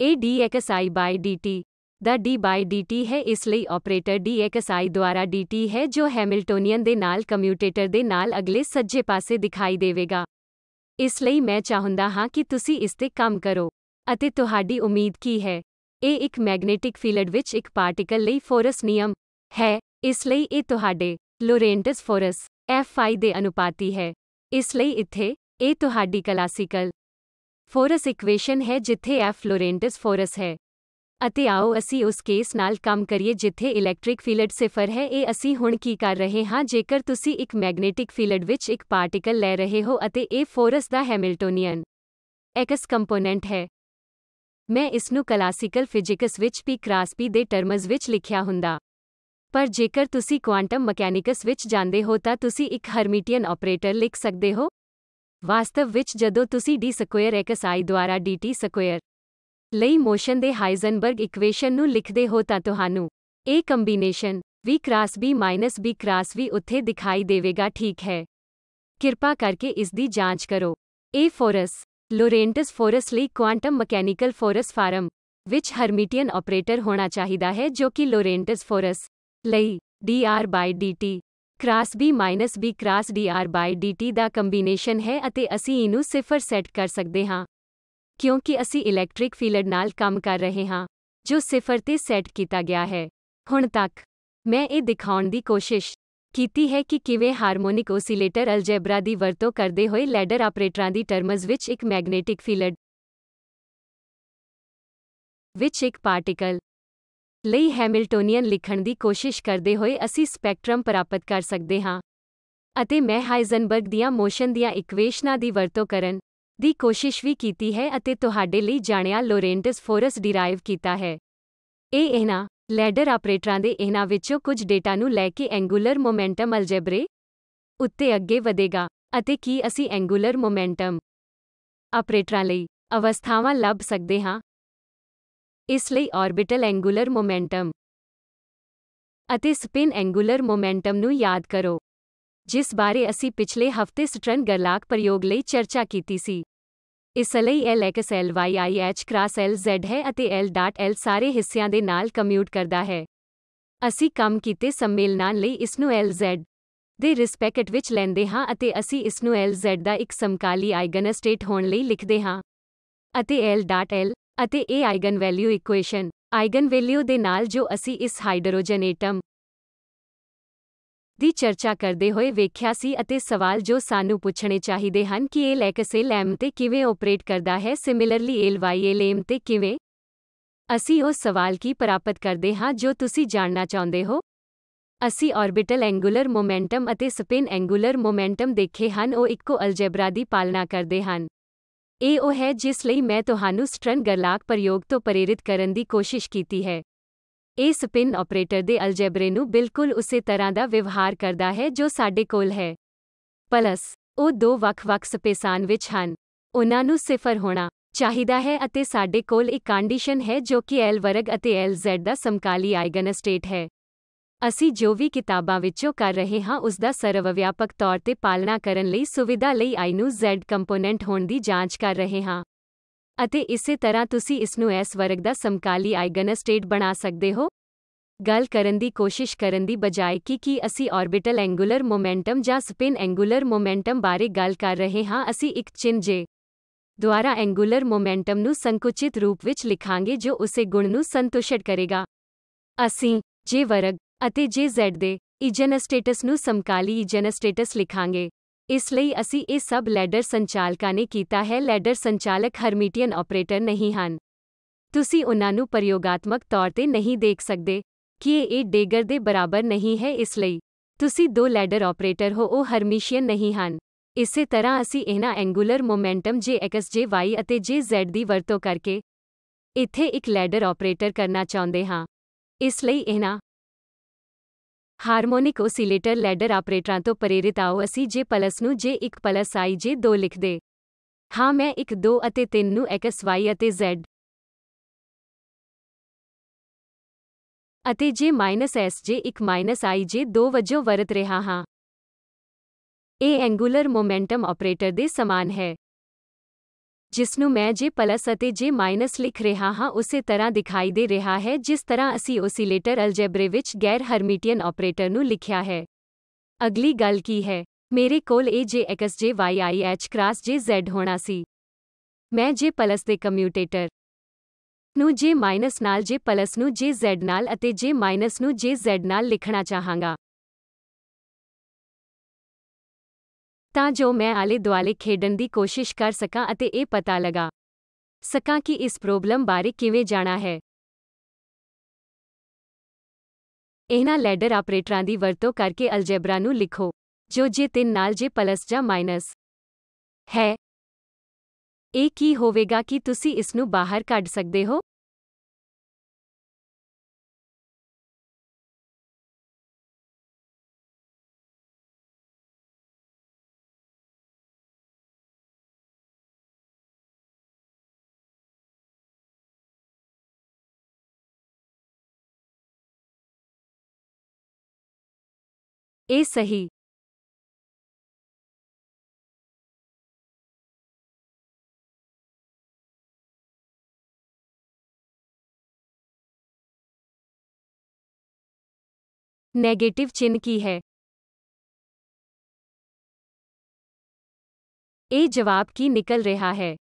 S1: ਇਹ d ਐਕਸਾਈ dt ਦਾ d dt ਹੈ ਇਸ ਲਈ ਆਪਰੇਟਰ d xi ਦੁਆਰਾ dt ਹੈ ਜੋ ਹੈਮਿਲਟੋਨੀਅਨ ਦੇ ਨਾਲ ਕਮਿਊਟੇਟਰ ਦੇ ਨਾਲ ਅਗਲੇ ਸੱਜੇ ਪਾਸੇ ਦਿਖਾਈ ਦੇਵੇਗਾ ਇਸ ਲਈ ਮੈਂ ਚਾਹੁੰਦਾ ਹਾਂ ਕਿ ਤੁਸੀਂ ਇਸ ਤੇ ਕੰਮ ਕਰੋ ਅਤੇ ਤੁਹਾਡੀ ਉਮੀਦ ਕੀ ਹੈ ਇਹ ਇੱਕ ਮੈਗਨੇਟਿਕ ਫੀਲਡ ਵਿੱਚ ਇੱਕ ਪਾਰਟੀਕਲ ਲਈ ਫੋਰਸ ਨਿਯਮ ਹੈ ਇਸ ਲਈ ਇਹ ਤੁਹਾਡੇ ਲੋਰੈਂਟਸ ਫੋਰਸ Fi ਦੇ ਅਨੁਪਾਤੀ ਹੈ ਇਸ ਲਈ ਇੱਥੇ ਇਹ ਤੁਹਾਡੀ ਕਲਾਸੀਕਲ ਫੋਰਸ ਇਕੁਏਸ਼ਨ ਹੈ ਜਿੱਥੇ ਐਫ ਲੋਰੈਂਟਸ ਫੋਰਸ ਹੈ ਅਤੇ ਆਓ ਅਸੀਂ ਉਸ ਕੇਸ ਨਾਲ ਕੰਮ ਕਰੀਏ ਜਿੱਥੇ ਇਲੈਕਟ੍ਰਿਕ ਫੀਲਡ ਸਿਫਰ ਹੈ ਇਹ ਅਸੀਂ ਹੁਣ ਕੀ ਕਰ ਰਹੇ ਹਾਂ ਜੇਕਰ ਤੁਸੀਂ ਇੱਕ ਮੈਗਨੇਟਿਕ ਫੀਲਡ ਵਿੱਚ ਇੱਕ ਪਾਰਟੀਕਲ ਲੈ ਰਹੇ ਹੋ ਅਤੇ ਇਹ ਫੋਰਸ ਦਾ ਹੈਮਿਲਟੋਨੀਅਨ ਐਕਸ ਕੰਪੋਨੈਂਟ ਹੈ ਮੈਂ ਇਸ ਨੂੰ ਕਲਾਸਿਕਲ ਫਿਜ਼ਿਕਸ ਵਿੱਚ ਪੀ ਕ੍ਰਾਸਪੀ ਦੇ ਟਰਮਸ ਵਿੱਚ ਲਿਖਿਆ ਹੁੰਦਾ ਪਰ ਜੇਕਰ ਤੁਸੀਂ ਕੁਆਂਟਮ ਮਕੈਨਿਕਸ ਵਿੱਚ ਜਾਂਦੇ ਹੋ ਤਾਂ ਤੁਸੀਂ ਇੱਕ ਹਰਮਿਟੀਅਨ ਆਪਰੇਟਰ ਲਿਖ ਸਕਦੇ ਹੋ ਵਾਸਤਵ ਵਿੱਚ ਜਦੋਂ ਤੁਸੀਂ d² x i ਦੁਆਰਾ dt² ਲਈ ਮੋਸ਼ਨ ਦੇ ਹਾਈਜ਼ਨਬਰਗ ਇਕੁਏਸ਼ਨ ਨੂੰ ਲਿਖਦੇ ਹੋ ਤਾਂ ਤੁਹਾਨੂੰ ਇਹ combination v cross b minus b cross v ਉੱਥੇ ਦਿਖਾਈ ਦੇਵੇਗਾ ਠੀਕ ਹੈ ਕਿਰਪਾ ਕਰਕੇ ਇਸ ਦੀ ਜਾਂਚ ਕਰੋ a ਫੋਰਸ ਲੋਰੈਂਟਸ ਫੋਰਸ ਲਈ ਕੁਆਂਟਮ ਮਕੈਨੀਕਲ ਫੋਰਸ ਫਾਰਮ ਵਿੱਚ ਹਰਮਿਟੀਅਨ ਆਪਰੇਟਰ ਹੋਣਾ ਚਾਹੀਦਾ ਹੈ ਜੋ ਕਿ ਲੋਰੈਂਟਸ ਫੋਰਸ ਲਈ dr/dt cross b minus b ਕ੍ਰਾਸ dr/dt ਦਾ ਕੰਬੀਨੇਸ਼ਨ ਹੈ ਅਤੇ ਅਸੀਂ ਇਹਨੂੰ ਸਿਫਰ ਸੈੱਟ ਕਰ ਸਕਦੇ ਹਾਂ ਕਿਉਂਕਿ ਅਸੀਂ ਇਲੈਕਟ੍ਰਿਕ ਫੀਲਡ ਨਾਲ ਕੰਮ ਕਰ ਰਹੇ ਹਾਂ ਜੋ ਸਿਫਰ ਤੇ ਸੈੱਟ ਕੀਤਾ ਗਿਆ ਹੈ ਹੁਣ ਤੱਕ ਮੈਂ ਇਹ ਦਿਖਾਉਣ ਦੀ ਕੋਸ਼ਿਸ਼ ਕੀਤੀ ਹੈ ਕਿ ਕਿਵੇਂ ਹਾਰਮੋਨਿਕ ਓਸੀਲੇਟਰ ਅਲਜੈਬਰਾ ਦੀ ਵਰਤੋਂ ਕਰਦੇ ਹੋਏ ਲੈਡਰ ਆਪਰੇਟਰਾਂ ਦੀ ਟਰਮਜ਼ ਵਿੱਚ ਇੱਕ ਮੈਗਨੇਟਿਕ ਫੀਲਡ ਵਿੱਚ ਇੱਕ ਪਾਰਟੀਕਲ ਲਈ ਹੈਮਿਲਟੋਨੀਅਨ ਲਿਖਣ ਦੀ ਕੋਸ਼ਿਸ਼ ਕਰਦੇ ਹੋਏ ਅਸੀਂ ਸਪੈਕਟ੍ਰਮ ਪ੍ਰਾਪਤ ਕਰ ਸਕਦੇ ਹਾਂ ਅਤੇ ਮੈਂ ਹਾਈਜ਼ਨਬਰਗ ਦੀਆਂ ਮੋਸ਼ਨ ਦੀਆਂ ਇਕੁਏਸ਼ਨਾਂ ਦੀ ਵਰਤੋਂ ਕਰਨ ਦੀ ਕੋਸ਼ਿਸ਼ ਵੀ ਕੀਤੀ ਹੈ ਅਤੇ ਤੁਹਾਡੇ ਲਈ ਜਾਣਿਆ ਲੋਰੈਂਟਸ ਫੋਰਸ ਡਿਰਾਈਵ ਕੀਤਾ ਹੈ ਇਹ ਇਹਨਾਂ ਲੈਡਰ ਆਪਰੇਟਰਾਂ ਦੇ ਇਹਨਾਂ ਵਿੱਚੋਂ ਕੁਝ ਡੇਟਾ ਨੂੰ ਲੈ ਕੇ ਐਂਗੂਲਰ ਮੋਮੈਂਟਮ ਅਲਜੇਬਰੇ ਉੱਤੇ ਅੱਗੇ ਵਧੇਗਾ ਅਤੇ ਕੀ ਅਸੀਂ ਐਂਗੂਲਰ ਮੋਮੈਂਟਮ ਆਪਰੇਟਰਾਂ ਲਈ ਅਵਸਥਾਵਾਂ ਲੱਭ ਸਕਦੇ ਹਾਂ ਇਸ ਲਈ ਆਰਬਿਟਲ ਐਂਗੂਲਰ ਮੋਮੈਂਟਮ ਅਤੇ ਸਪਿਨ ਐਂਗੂਲਰ ਮੋਮੈਂਟਮ ਨੂੰ ਯਾਦ ਕਰੋ ਜਿਸ ਬਾਰੇ ਅਸੀਂ ਪਿਛਲੇ ਹਫਤੇ ਸਟਰਨ ਗਰਲਾਕ ਪ੍ਰਯੋਗ ਲਈ ਚਰਚਾ ਕੀਤੀ ਸੀ ਇਸ ਲਈ L x L y i H cross L z ਹੈ ਅਤੇ ਐਲ ਡਾਟ ਐਲ ਸਾਰੇ ਹਿੱਸਿਆਂ ਦੇ ਨਾਲ ਕਮਿਊਟ ਕਰਦਾ ਹੈ ਅਸੀਂ ਕੰਮ ਕੀਤੇ ਸੰਮੇਲਨਾਂ ਲਈ ਇਸ ਨੂੰ ਐਲ ਜ਼ੈਡ ਦੇ ਰਿਸਪੈਕਟ ਵਿੱਚ ਲੈਂਦੇ ਹਾਂ ਅਤੇ ਅਸੀਂ ਇਸ ਨੂੰ ਐਲ ਜ਼ੈਡ ਦਾ ਇੱਕ ਸਮਕਾਲੀ ਆਈਗਨ ਸਟੇਟ ਹੋਣ ਲਈ ਲਿਖਦੇ ਹਾਂ ਅਤੇ ਐਲ ਡਾਟ ਐਲ ਅਤੇ ਇਹ eigenvalue equation eigenvalue ਦੇ ਨਾਲ ਜੋ ਅਸੀਂ ਇਸ ਹਾਈਡਰੋਜਨ ਐਟਮ ਦੀ ਚਰਚਾ ਕਰਦੇ ਹੋਏ ਵੇਖਿਆ ਸੀ ਅਤੇ ਸਵਾਲ ਜੋ ਸਾਨੂੰ ਪੁੱਛਣੇ ਚਾਹੀਦੇ ਹਨ ਕਿ ਇਹ ਲੈਕਸੇ ਲੈਮ ਤੇ ਕਿਵੇਂ ਆਪਰੇਟ ਕਰਦਾ ਹੈ ਸਿਮਿਲਰਲੀ ਐਲਵਾਈਐਲਐਮ ਤੇ ਕਿਵੇਂ ਅਸੀਂ ਉਹ ਸਵਾਲ ਕੀ ਪ੍ਰਾਪਤ ਕਰਦੇ ਹਾਂ ਜੋ ਤੁਸੀਂ ਜਾਣਨਾ ਚਾਹੁੰਦੇ ਹੋ ਅਸੀਂ ਆਰਬਿਟਲ ਐਂਗੂਲਰ ਮੋਮੈਂਟਮ ਅਤੇ ਸਪਿਨ ਐਂਗੂਲਰ ਮੋਮੈਂਟਮ ਦੇਖੇ ਹਨ ਉਹ ਇੱਕੋ ਅਲਜੇਬਰਾ ਦੀ ਪਾਲਣਾ ਕਰਦੇ ਹਨ ਇਹ ਉਹ ਹੈ ਜਿਸ ਲਈ ਮੈਂ ਤੁਹਾਨੂੰ ਸਟ੍ਰਨ ਗਰਲਾਕ ਪ੍ਰਯੋਗ ਤੋਂ ਪ੍ਰੇਰਿਤ ਕਰਨ ਦੀ ਕੋਸ਼ਿਸ਼ ਕੀਤੀ ਹੈ ਇਹ ਸਪਿਨ ਆਪਰੇਟਰ ਦੇ ਅਲਜੈਬਰੇ ਨੂੰ ਬਿਲਕੁਲ ਉਸੇ ਤਰ੍ਹਾਂ ਦਾ ਵਿਵਹਾਰ ਕਰਦਾ ਹੈ ਜੋ ਸਾਡੇ ਕੋਲ ਹੈ ਪਲਸ ਉਹ ਦੋ ਵੱਖ-ਵੱਖ ਸਪੇਸਾਂ ਵਿੱਚ ਹਨ ਉਹਨਾਂ ਨੂੰ ਸਿਫਰ ਹੋਣਾ ਚਾਹੀਦਾ ਹੈ ਅਤੇ ਸਾਡੇ ਕੋਲ ਇੱਕ ਕੰਡੀਸ਼ਨ ਹੈ ਜੋ ਕਿ L ਵਰਗ ਅਤੇ LZ ਦਾ ਸਮਕਾਲੀ ਆਈਗਨ ਸਟੇਟ ਹੈ ਅਸੀਂ ਜੋ ਵੀ ਕਿਤਾਬਾਂ ਵਿੱਚੋਂ ਕਰ ਰਹੇ ਹਾਂ ਉਸ ਦਾ ਸਰਵਵਿਆਪਕ ਤੌਰ ਤੇ ਪਾਲਣਾ ਕਰਨ ਲਈ ਸੁਵਿਧਾ ਲਈ I ਨੂੰ Z ਕੰਪੋਨੈਂਟ ਹੋਣ ਦੀ ਜਾਂਚ ਕਰ ਰਹੇ ਹਾਂ ਅਤੇ ਇਸੇ ਤਰ੍ਹਾਂ ਤੁਸੀਂ ਇਸ ਨੂੰ ਇਸ ਵਰਗ ਦਾ ਸਮਕਾਲੀ ਆਈਗਨ ਸਟੇਟ ਬਣਾ ਸਕਦੇ ਹੋ ਗੱਲ ਕਰਨ ਦੀ ਕੋਸ਼ਿਸ਼ ਕਰਨ ਦੀ ਬਜਾਏ ਕਿ ਕੀ ਅਸੀਂ ਆਰਬਿਟਲ ਐਂਗੂਲਰ ਮੋਮੈਂਟਮ ਜਾਂ ਸਪਿਨ ਐਂਗੂਲਰ ਮੋਮੈਂਟਮ ਬਾਰੇ ਗੱਲ ਕਰ ਰਹੇ ਹਾਂ ਅਸੀਂ ਇੱਕ ਚਿੰਨ੍ਹ ਜੇ ਦੁਆਰਾ ਐਂਗੂਲਰ ਮੋਮੈਂਟਮ ਨੂੰ ਸੰਕੁਚਿਤ ਰੂਪ ਵਿੱਚ ਲਿਖਾਂਗੇ ਜੋ ਉਸੇ ਗੁਣ ਨੂੰ ਸੰਤੁਸ਼ਟ ਕਰੇਗਾ ਅਸੀਂ ਜੇ ਵਰਗ ਅਤੇ ਜੇ ਜ਼ੈਡ ਦੇ ਇਜਨ ਸਟੇਟਸ ਨੂੰ ਸਮਕਾਲੀ ਇਜਨ ਸਟੇਟਸ ਲਿਖਾਂਗੇ ਇਸ ਲਈ ਅਸੀਂ ਇਹ ਸਭ ਲੈਡਰ ਸੰਚਾਲਕਾਂ ਨੇ ਕੀਤਾ ਹੈ ਲੈਡਰ ਸੰਚਾਲਕ ਹਰਮੀਟੀਅਨ ਆਪਰੇਟਰ ਨਹੀਂ ਹਨ ਤੁਸੀਂ ਉਹਨਾਂ ਨੂੰ ਪ੍ਰਯੋਗਾਤਮਕ ਤੌਰ ਤੇ ਨਹੀਂ ਦੇਖ ਸਕਦੇ ਕਿ ਇਹ ਡੇਗਰ ਦੇ ਬਰਾਬਰ ਨਹੀਂ ਹੈ ਇਸ ਲਈ ਤੁਸੀਂ ਦੋ ਲੈਡਰ ਆਪਰੇਟਰ ਹੋ ਉਹ ਹਰਮਿਸ਼ੀਅਨ ਨਹੀਂ ਹਨ ਇਸੇ ਤਰ੍ਹਾਂ ਅਸੀਂ ਇਹਨਾਂ ਐਂਗੂਲਰ ਮੋਮੈਂਟਮ ਜੇ ਵਾਈ ਅਤੇ ਜੇ ਜ਼ੈਡ ਦੀ ਵਰਤੋਂ ਕਰਕੇ ਇੱਥੇ ਇੱਕ ਲੈਡਰ ਆਪਰੇਟਰ ਕਰਨਾ ਚਾਹੁੰਦੇ ਹਾਂ ਇਸ ਲਈ ਇਹਨਾਂ ਹਾਰਮੋਨਿਕ ਓਸੀਲੇਟਰ ਲੈਡਰ ਆਪਰੇਟਰਾਂ ਤੋਂ ਪ੍ਰੇਰਿਤ ਆਓ ਅਸੀਂ ਜੇ ਪਲਸ ਨੂੰ ਜੇ 1 ਪਲਸ ਆਈ ਜੇ 2 ਲਿਖਦੇ ਹਾਂ ਮੈਂ 1 2 ਅਤੇ 3 ਨੂੰ ਐਕਸ ਵਾਈ ਅਤੇ
S2: ਜ਼ੈਡ ਅਤੇ ਜੇ ਮਾਈਨਸ
S1: ਐਸ ਜੇ 1 ਆਈ ਜੇ 2 ਵਜੋਂ ਵਰਤ ਰਿਹਾ ਹਾਂ ਇਹ ਐਂਗੂਲਰ ਮੋਮੈਂਟਮ ਆਪਰੇਟਰ ਦੇ ਸਮਾਨ ਹੈ ਜਿਸ ਨੂੰ ਮੈਂ ਜੇ ਪਲੱਸ ਅਤੇ ਜੇ ਮਾਈਨਸ ਲਿਖ ਰਿਹਾ ਹਾਂ ਉਸੇ ਤਰ੍ਹਾਂ ਦਿਖਾਈ ਦੇ ਰਿਹਾ ਹੈ ਜਿਸ ਤਰ੍ਹਾਂ ਅਸੀਂ ਓਸੀਲੇਟਰ ਅਲਜੈਬਰੇ ਵਿੱਚ ਗੈਰ ਹਰਮਿਟੀਅਨ ਆਪਰੇਟਰ ਨੂੰ ਲਿਖਿਆ ਹੈ ਅਗਲੀ ਗੱਲ ਕੀ ਹੈ ਮੇਰੇ ਕੋਲ ਇਹ J x J y i H cross J z ਹੋਣਾ ਸੀ ਮੈਂ ਜੇ ਪਲੱਸ ਦੇ ਕਮਿਊਟੇਟਰ ਨੂੰ ਜੇ ਮਾਈਨਸ ਨਾਲ ਜੇ ਪਲੱਸ ਨੂੰ ਜੇ ਜ਼ੈਡ ਨਾਲ ਅਤੇ ਜੇ ਮਾਈਨਸ ਨੂੰ ਜੇ
S2: ਜ਼ੈਡ ਨਾਲ ਲਿਖਣਾ ਚਾਹਾਂਗਾ
S1: ਤਾਂ ਜੋ ਮੈਂ ਆਲੇ ਦੁਆਲੇ ਖੇਡਣ ਦੀ ਕੋਸ਼ਿਸ਼ ਕਰ ਸਕਾਂ ਅਤੇ ਇਹ ਪਤਾ ਲਗਾ ਸਕਾਂ ਕਿ ਇਸ ਪ੍ਰੋਬਲਮ ਬਾਰੇ ਕਿਵੇਂ ਜਾਣਾ ਹੈ ਇਹਨਾਂ ਲੈਡਰ ਆਪਰੇਟਰਾਂ ਦੀ ਵਰਤੋਂ ਕਰਕੇ ਅਲਜੇਬਰਾ ਨੂੰ ਲਿਖੋ ਜੋ ਜੇ ਤਿੰਨ ਨਾਲ ਜੇ ਪਲਸ ਜਾਂ ਮਾਈਨਸ ਹੈ ਇਹ ਕੀ ਹੋਵੇਗਾ ਕਿ ਤੁਸੀਂ ਇਸ ਨੂੰ
S2: ਬਾਹਰ ਕੱਢ ਸਕਦੇ ਹੋ ए सही नेगेटिव चिन्ह की है ए जवाब की निकल रहा है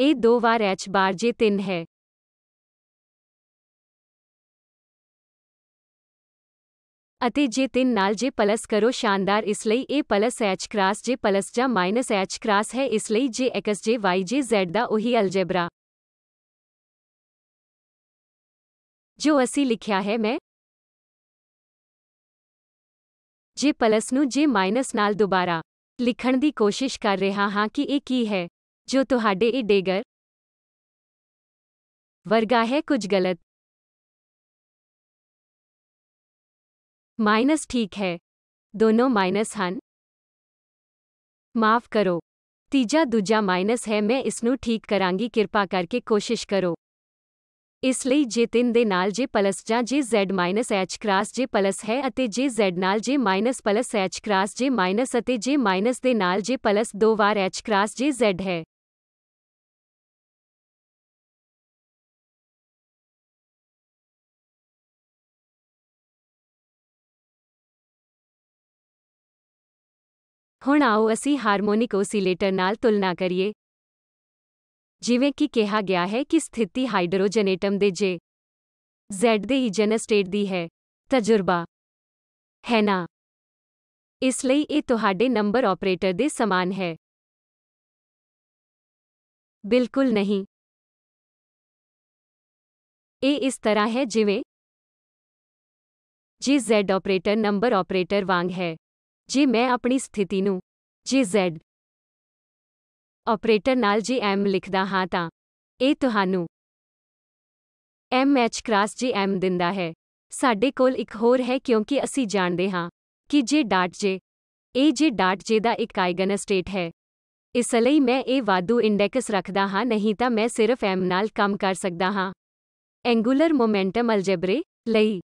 S2: ए दो बार एच बार जे तीन है
S1: अति जे तीन नाल जे प्लस करो शानदार इसलिए a plus h cross J plus जा माइनस एच क्रास है इसलिए J x J y J z का उही अलजेबरा जो असी लिखा है मैं
S2: जे प्लस नू जे माइनस नाल दोबारा लिखण की कोशिश कर रहा हाँ कि यह की है जो तुहाडे ए डेगर वर्गा है कुछ गलत माइनस ठीक है दोनों माइनस हन
S1: माफ करो तीजा दूजा माइनस है मैं इसनू ठीक करांगी कृपा करके कोशिश करो इसलिए जे तीन दे नाल जे प्लस जा J z minus h cross J plus है अते जे जेड नाल J minus plus h cross J minus अते जे माइनस दे नाल जे प्लस दो वार एच क्रास जे जेड है हूँ आओ असी हारमोनिक ओसीलेटर नाल तुलना करिए जिमें कि कहा गया है कि स्थिति हाइड्रोजनेटम दे जे जैड दे इजन स्टेट दी है तजुर्बा है ना इसलिए ये
S2: नंबर ऑपरेटर दे समान है बिल्कुल नहीं ए इस तरह है जिमें
S1: J z operator number operator वांग है ਜੇ ਮੈਂ ਆਪਣੀ ਸਥਿਤੀ ਨੂੰ ਜੇ Z ਆਪਰੇਟਰ ਨਾਲ ਜੇ M ਲਿਖਦਾ ਹਾਂ ਤਾਂ ਇਹ ਤੁਹਾਨੂੰ ਐਚ ਕ੍ਰਾਸ ਜੇ M ਦਿੰਦਾ ਹੈ ਸਾਡੇ ਕੋਲ ਇੱਕ ਹੋਰ ਹੈ ਕਿਉਂਕਿ ਅਸੀਂ ਜਾਣਦੇ ਹਾਂ ਕਿ ਜੇ ਡਾਟ ਜੇ ਇਹ ਜੇ ਡਾਟ ਜੇ ਦਾ ਇੱਕ ਆਈਗਨ ਸਟੇਟ ਹੈ ਇਸ ਲਈ ਮੈਂ ਇਹ ਵਾਧੂ ਇੰਡੈਕਸ ਰੱਖਦਾ ਹਾਂ ਨਹੀਂ ਤਾਂ ਮੈਂ ਸਿਰਫ m ਨਾਲ ਕੰਮ ਕਰ ਸਕਦਾ ਹਾਂ ਐਂਗੂਲਰ ਮੋਮੈਂਟਮ ਅਲਜਬਰੇ ਲਈ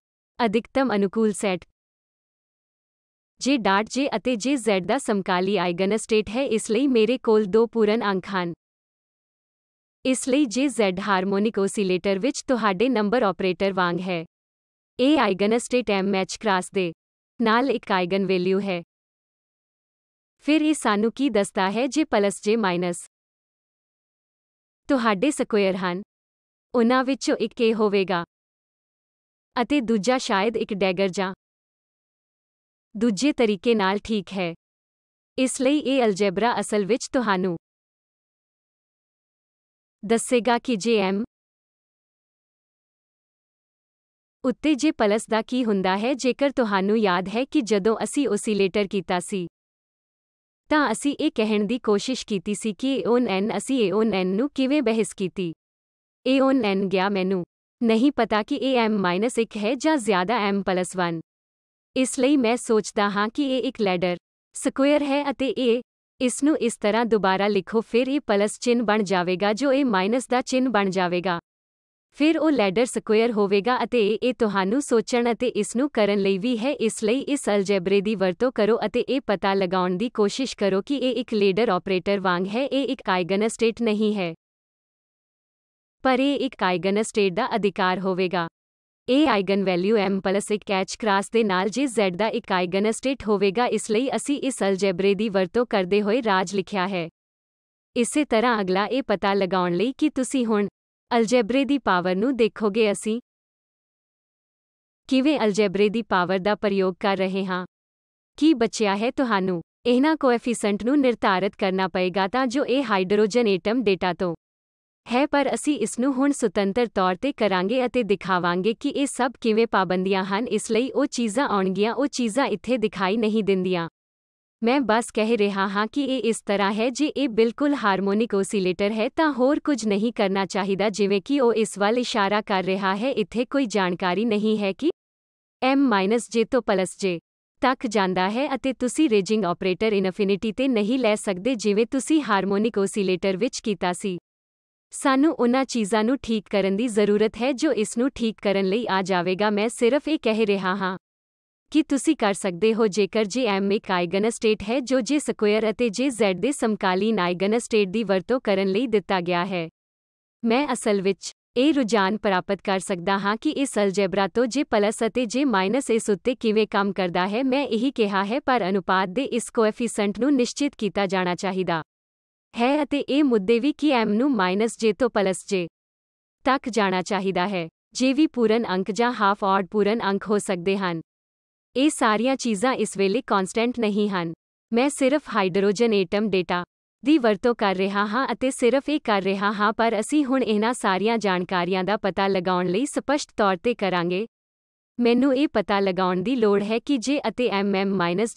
S1: ਅਧਿਕਤਮ ਅਨੁਕੂਲ ਸੈਟ ਜੇ ਡਾਟ ਜੇ ਅਤੇ ਜੇ ਜ਼ੈਡ ਦਾ ਸਮਕਾਲੀ ਆਈਗਨ ਸਟੇਟ ਹੈ ਇਸ ਲਈ ਮੇਰੇ ਕੋਲ ਦੋ ਪੂਰਨ ਅੰਕ ਹਨ ਇਸ ਲਈ ਜੇ ਜ਼ੈਡ ਹਾਰਮੋਨਿਕ ਓਸੀਲੇਟਰ ਵਿੱਚ ਤੁਹਾਡੇ ਨੰਬਰ ਆਪਰੇਟਰ ਵਾਂਗ ਹੈ ਇਹ ਆਈਗਨ ਸਟੇਟ ਐਮ ਮੈਚ ਕ੍ਰਾਸ ਦੇ ਨਾਲ ਇੱਕ ਆਈਗਨ ਵੈਲਿਊ ਹੈ ਫਿਰ ਇਹ ਸਾਨੂੰ ਕੀ ਦੱਸਦਾ ਹੈ ਜੇ ਪਲਸ ਜੇ ਮਾਈਨਸ ਤੁਹਾਡੇ ਸਕੁਅਰ ਹਨ ਉਹਨਾਂ ਵਿੱਚੋਂ ਇੱਕ ਇਹ ਹੋਵੇਗਾ ਅਤੇ ਦੂਜਾ
S2: ਸ਼ਾਇਦ ਇੱਕ ਡੈਗਰ ਜਾਂ ਦੂਜੇ ਤਰੀਕੇ ਨਾਲ ਠੀਕ ਹੈ ਇਸ ਲਈ ਇਹ ਅਲਜੇਬਰਾ ਅਸਲ ਵਿੱਚ ਤੁਹਾਨੂੰ
S1: ਦੱਸੇਗਾ ਕਿ ਜੇ ਐਮ ਉੱਤੇ ਜੇ ਪਲਸ ਦਾ ਕੀ ਹੁੰਦਾ ਹੈ ਜੇਕਰ ਤੁਹਾਨੂੰ ਯਾਦ ਹੈ ਕਿ ਜਦੋਂ ਅਸੀਂ ਓਸੀਲੇਟਰ ਕੀਤਾ ਸੀ ਤਾਂ ਅਸੀਂ ਇਹ ਕਹਿਣ ਦੀ ਕੋਸ਼ਿਸ਼ ਕੀਤੀ ਸੀ ਕਿ ਓਨ ਐਨ ਅਸੀਂ ਇਹ ਓਨ ਐਨ ਨੂੰ ਕਿਵੇਂ ਬਹਿਸ ਕੀਤੀ ਇਹ ਓਨ ਐਨ ਗਿਆ ਮੈਨੂੰ ਨਹੀਂ ਪਤਾ ਕਿ ਇਹ ਐਮ 1 ਹੈ ਜਾਂ ਜ਼ਿਆਦਾ ਐਮ 1 ਇਸ ਲਈ ਮੈਂ ਸੋਚਦਾ ਹਾਂ ਕਿ ਇਹ ਇੱਕ ਲੈਡਰ ਸਕੁਅਰ ਹੈ ਅਤੇ ਇਹ ਇਸ ਨੂੰ ਇਸ ਤਰ੍ਹਾਂ ਦੁਬਾਰਾ ਲਿਖੋ ਫਿਰ ਇਹ ਪਲਸ ਚਿੰਨ ਬਣ ਜਾਵੇਗਾ ਜੋ ਇਹ ਮਾਈਨਸ ਦਾ ਚਿੰਨ ਬਣ ਜਾਵੇਗਾ ਫਿਰ ਉਹ ਲੈਡਰ ਸਕੁਅਰ ਹੋਵੇਗਾ ਅਤੇ ਇਹ ਤੁਹਾਨੂੰ ਸੋਚਣ ਅਤੇ ਇਸ ਨੂੰ ਕਰਨ ਲਈ ਵੀ ਹੈ ਇਸ ਲਈ ਇਸ ਅਲਜੈਬਰੇ ਦੀ ਵਰਤੋਂ ਕਰੋ ਅਤੇ ਇਹ ਪਤਾ ਲਗਾਉਣ ਦੀ ਕੋਸ਼ਿਸ਼ ਕਰੋ ਕਿ ਇਹ ਇੱਕ ਲੈਡਰ ਆਪਰੇਟਰ ਵਾਂਗ ਹੈ ਇਹ ਇੱਕ ਆਈਗਨ ਸਟੇਟ ਨਹੀਂ ਹੈ ਪਰ ਇਹ ਇੱਕ ਆਈਗਨ ਸਟੇਟ ਦਾ ਅਧਿਕਾਰ ਹੋਵੇਗਾ ਇਹ ਆਈਗਨ ਵੈਲਿਊ m 1 ਕੈਚ ਕ੍ਰਾਸ ਦੇ ਨਾਲ ਜੇ z ਦਾ ਇੱਕ ਆਈਗਨ ਸਟੇਟ ਹੋਵੇਗਾ ਇਸ ਲਈ ਅਸੀਂ ਇਸ ਅਲਜੇਬਰੇ ਦੀ ਵਰਤੋਂ ਕਰਦੇ ਹੋਏ ਰਾਜ ਲਿਖਿਆ ਹੈ ਇਸੇ ਤਰ੍ਹਾਂ ਅਗਲਾ ਇਹ ਪਤਾ ਲਗਾਉਣ ਲਈ ਕਿ ਤੁਸੀਂ ਹੁਣ ਅਲਜੇਬਰੇ ਦੀ ਪਾਵਰ ਨੂੰ ਦੇਖੋਗੇ ਅਸੀਂ ਕਿਵੇਂ ਅਲਜੇਬਰੇ ਦੀ ਪਾਵਰ ਦਾ ਪ੍ਰਯੋਗ ਕਰ ਰਹੇ ਹਾਂ ਕੀ ਬਚਿਆ ਹੈ ਤੁਹਾਨੂੰ ਇਹਨਾਂ ਕੋਐਫੀਸ਼ੀਐਂਟ ਨੂੰ ਨਿਰਧਾਰਤ ਕਰਨਾ ਪਏਗਾ ਤਾਂ ਜੋ ਇਹ ਹਾਈਡਰੋਜਨ ਐਟਮ ਡੇਟਾ ਤੋਂ ਹੈ ਪਰ ਅਸੀਂ ਇਸ ਨੂੰ ਹੁਣ ਸੁਤੰਤਰ ਤੌਰ ਤੇ ਕਰਾਂਗੇ ਅਤੇ ਦਿਖਾਵਾਂਗੇ ਕਿ ਇਹ ਸਭ ਕਿਵੇਂ ਪਾਬੰਦੀਆਂ ਹਨ ਇਸ ਲਈ ਉਹ ਚੀਜ਼ਾਂ ਆਉਣਗੀਆਂ ਉਹ ਚੀਜ਼ਾਂ ਇੱਥੇ ਦਿਖਾਈ ਨਹੀਂ ਦਿੰਦੀਆਂ ਮੈਂ ਬਸ ਕਹਿ ਰਿਹਾ ਹਾਂ ਕਿ ਇਹ ਇਸ ਤਰ੍ਹਾਂ ਹੈ ਜੇ ਇਹ ਬਿਲਕੁਲ ਹਾਰਮੋਨਿਕ ਓਸੀਲੇਟਰ ਹੈ ਤਾਂ ਹੋਰ ਕੁਝ ਨਹੀਂ ਕਰਨਾ ਚਾਹੀਦਾ ਜਿਵੇਂ ਕਿ ਉਹ ਇਸ ਵੱਲ ਇਸ਼ਾਰਾ ਕਰ ਰਿਹਾ ਹੈ ਇੱਥੇ ਕੋਈ ਜਾਣਕਾਰੀ ਨਹੀਂ ਹੈ ਕਿ m-j ਤੋਂ j ਤੱਕ ਜਾਂਦਾ ਹੈ ਅਤੇ ਤੁਸੀਂ ਰੇਜਿੰਗ ਆਪਰੇਟਰ ਇਨਫਿਨਿਟੀ ਤੇ ਨਹੀਂ ਲੈ ਸਕਦੇ ਜਿਵੇਂ ਤੁਸੀਂ ਹਾਰਮੋਨਿਕ ਓਸੀਲੇਟਰ ਵਿੱਚ ਕੀਤਾ ਸੀ ਸਾਨੂੰ ਉਹਨਾਂ ਚੀਜ਼ਾਂ ਨੂੰ ਠੀਕ ਕਰਨ ਦੀ ਜ਼ਰੂਰਤ ਹੈ ਜੋ ਇਸ ਨੂੰ ਠੀਕ ਕਰਨ ਲਈ ਆ ਜਾਵੇਗਾ ਮੈਂ ਸਿਰਫ ਇਹ ਕਹਿ ਰਿਹਾ ਹਾਂ ਕਿ ਤੁਸੀਂ ਕਰ ਸਕਦੇ ਹੋ ਜੇਕਰ ਜੇ ਐਮ ਇੱਕ ਆਈਗਨ ਸਟੇਟ ਹੈ ਜੋ ਜੇ ਸਕੁਅਰ ਅਤੇ ਜੇ ਜ਼ੈਡ ਦੇ ਸਮਕਾਲੀਨ ਆਈਗਨ ਸਟੇਟ ਦੀ ਵਰਤੋਂ ਕਰਨ ਲਈ ਦਿੱਤਾ ਗਿਆ ਹੈ ਮੈਂ ਅਸਲ ਵਿੱਚ ਇਹ ਰੁਝਾਨ ਪ੍ਰਾਪਤ ਕਰ ਸਕਦਾ ਹਾਂ ਕਿ ਇਸ ਅਲਜੈਬਰਾ ਤੋਂ ਜੇ ਪਲੱਸ ਅਤੇ ਜੇ ਮਾਈਨਸ ਇਸ ਉੱਤੇ ਕਿਵੇਂ ਕੰਮ ਕਰਦਾ ਹੈ ਮੈਂ ਇਹੀ ਕਿਹਾ ਹੈ ਪਰ ਅਨੁਪਾਤ ਦੇ ਇਸ ਕੋਐਫੀਸ਼ੀਐਂਟ ਨੂੰ ਨਿਸ਼ਚਿਤ ਕੀਤਾ ਜਾਣਾ ਚਾਹੀਦਾ ਹੈ ਅਤੇ ਇਹ ਮੁੱਦੇ ਵੀ ਕਿ ਐਮ ਨੂੰ ਮਾਈਨਸ ਜੇ ਤੋਂ ਪਲਸ ਜੇ ਤੱਕ ਜਾਣਾ ਚਾਹੀਦਾ ਹੈ ਜੇ ਵੀ ਪੂਰਨ ਅੰਕ ਜਾਂ ਹਾਫ ਆਡ ਪੂਰਨ ਅੰਕ ਹੋ ਸਕਦੇ ਹਨ ਇਹ ਸਾਰੀਆਂ ਚੀਜ਼ਾਂ ਇਸ ਵੇਲੇ ਕਨਸਟੈਂਟ ਨਹੀਂ ਹਨ ਮੈਂ ਸਿਰਫ ਹਾਈਡਰੋਜਨ ਐਟਮ ਡੇਟਾ ਦੀ ਵਰਤੋਂ ਕਰ ਰਿਹਾ ਹਾਂ ਅਤੇ ਸਿਰਫ ਇਹ ਕਰ ਰਿਹਾ ਹਾਂ ਪਰ ਅਸੀਂ ਹੁਣ ਇਹਨਾਂ ਸਾਰੀਆਂ ਜਾਣਕਾਰੀਆਂ ਦਾ ਪਤਾ ਲਗਾਉਣ ਲਈ ਸਪਸ਼ਟ ਤੌਰ ਤੇ ਕਰਾਂਗੇ ਮੈਨੂੰ ਇਹ ਪਤਾ ਲਗਾਉਣ ਦੀ ਲੋੜ ਹੈ ਕਿ ਜੇ ਅਤੇ mm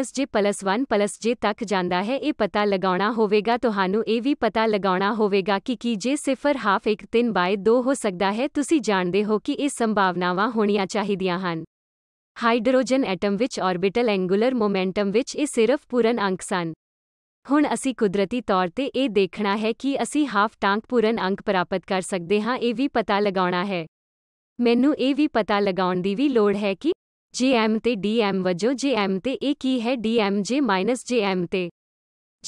S1: j ਜੇ ਤੱਕ ਜਾਂਦਾ ਹੈ ਇਹ ਪਤਾ ਲਗਾਉਣਾ ਹੋਵੇਗਾ ਤੁਹਾਨੂੰ ਇਹ ਵੀ ਪਤਾ ਲਗਾਉਣਾ ਹੋਵੇਗਾ ਕਿ ਕੀ ਜੇ ਸਿਫਰ ਹਾਫ 1 3 2 ਹੋ ਸਕਦਾ ਹੈ ਤੁਸੀਂ ਜਾਣਦੇ ਹੋ ਕਿ ਇਹ ਸੰਭਾਵਨਾਵਾਂ ਹੋਣੀਆਂ ਚਾਹੀਦੀਆਂ ਹਨ ਹਾਈਡਰੋਜਨ ਐਟਮ ਵਿੱਚ ਆਰਬਿਟਲ ਐਂਗੂਲਰ ਮੋਮੈਂਟਮ ਵਿੱਚ ਇਹ ਸਿਰਫ ਪੂਰਨ ਅੰਕ ਸਨ ਹੁਣ ਅਸੀਂ ਕੁਦਰਤੀ ਤੌਰ ਤੇ ਇਹ ਦੇਖਣਾ ਹੈ ਕਿ ਅਸੀਂ ਹਾਫ ਟਾਂਕ ਪੂਰਨ ਅੰਕ ਪ੍ਰਾਪਤ ਕਰ ਸਕਦੇ ਹਾਂ ਇਹ ਵੀ ਪਤਾ ਲਗਾਉਣਾ ਹੈ ਮੈਨੂੰ ਇਹ ਵੀ ਪਤਾ ਲਗਾਉਣ ਦੀ ਵੀ ਲੋੜ ਹੈ ਕਿ ਜੀਐਮ ਤੇ ਡੀਐਮ ਵਜੋਂ ਜੀਐਮ ਤੇ ਇਹ ਕੀ ਹੈ ਡੀਐਮ ਜੇ ਮਾਈਨਸ ਜੀਐਮ ਤੇ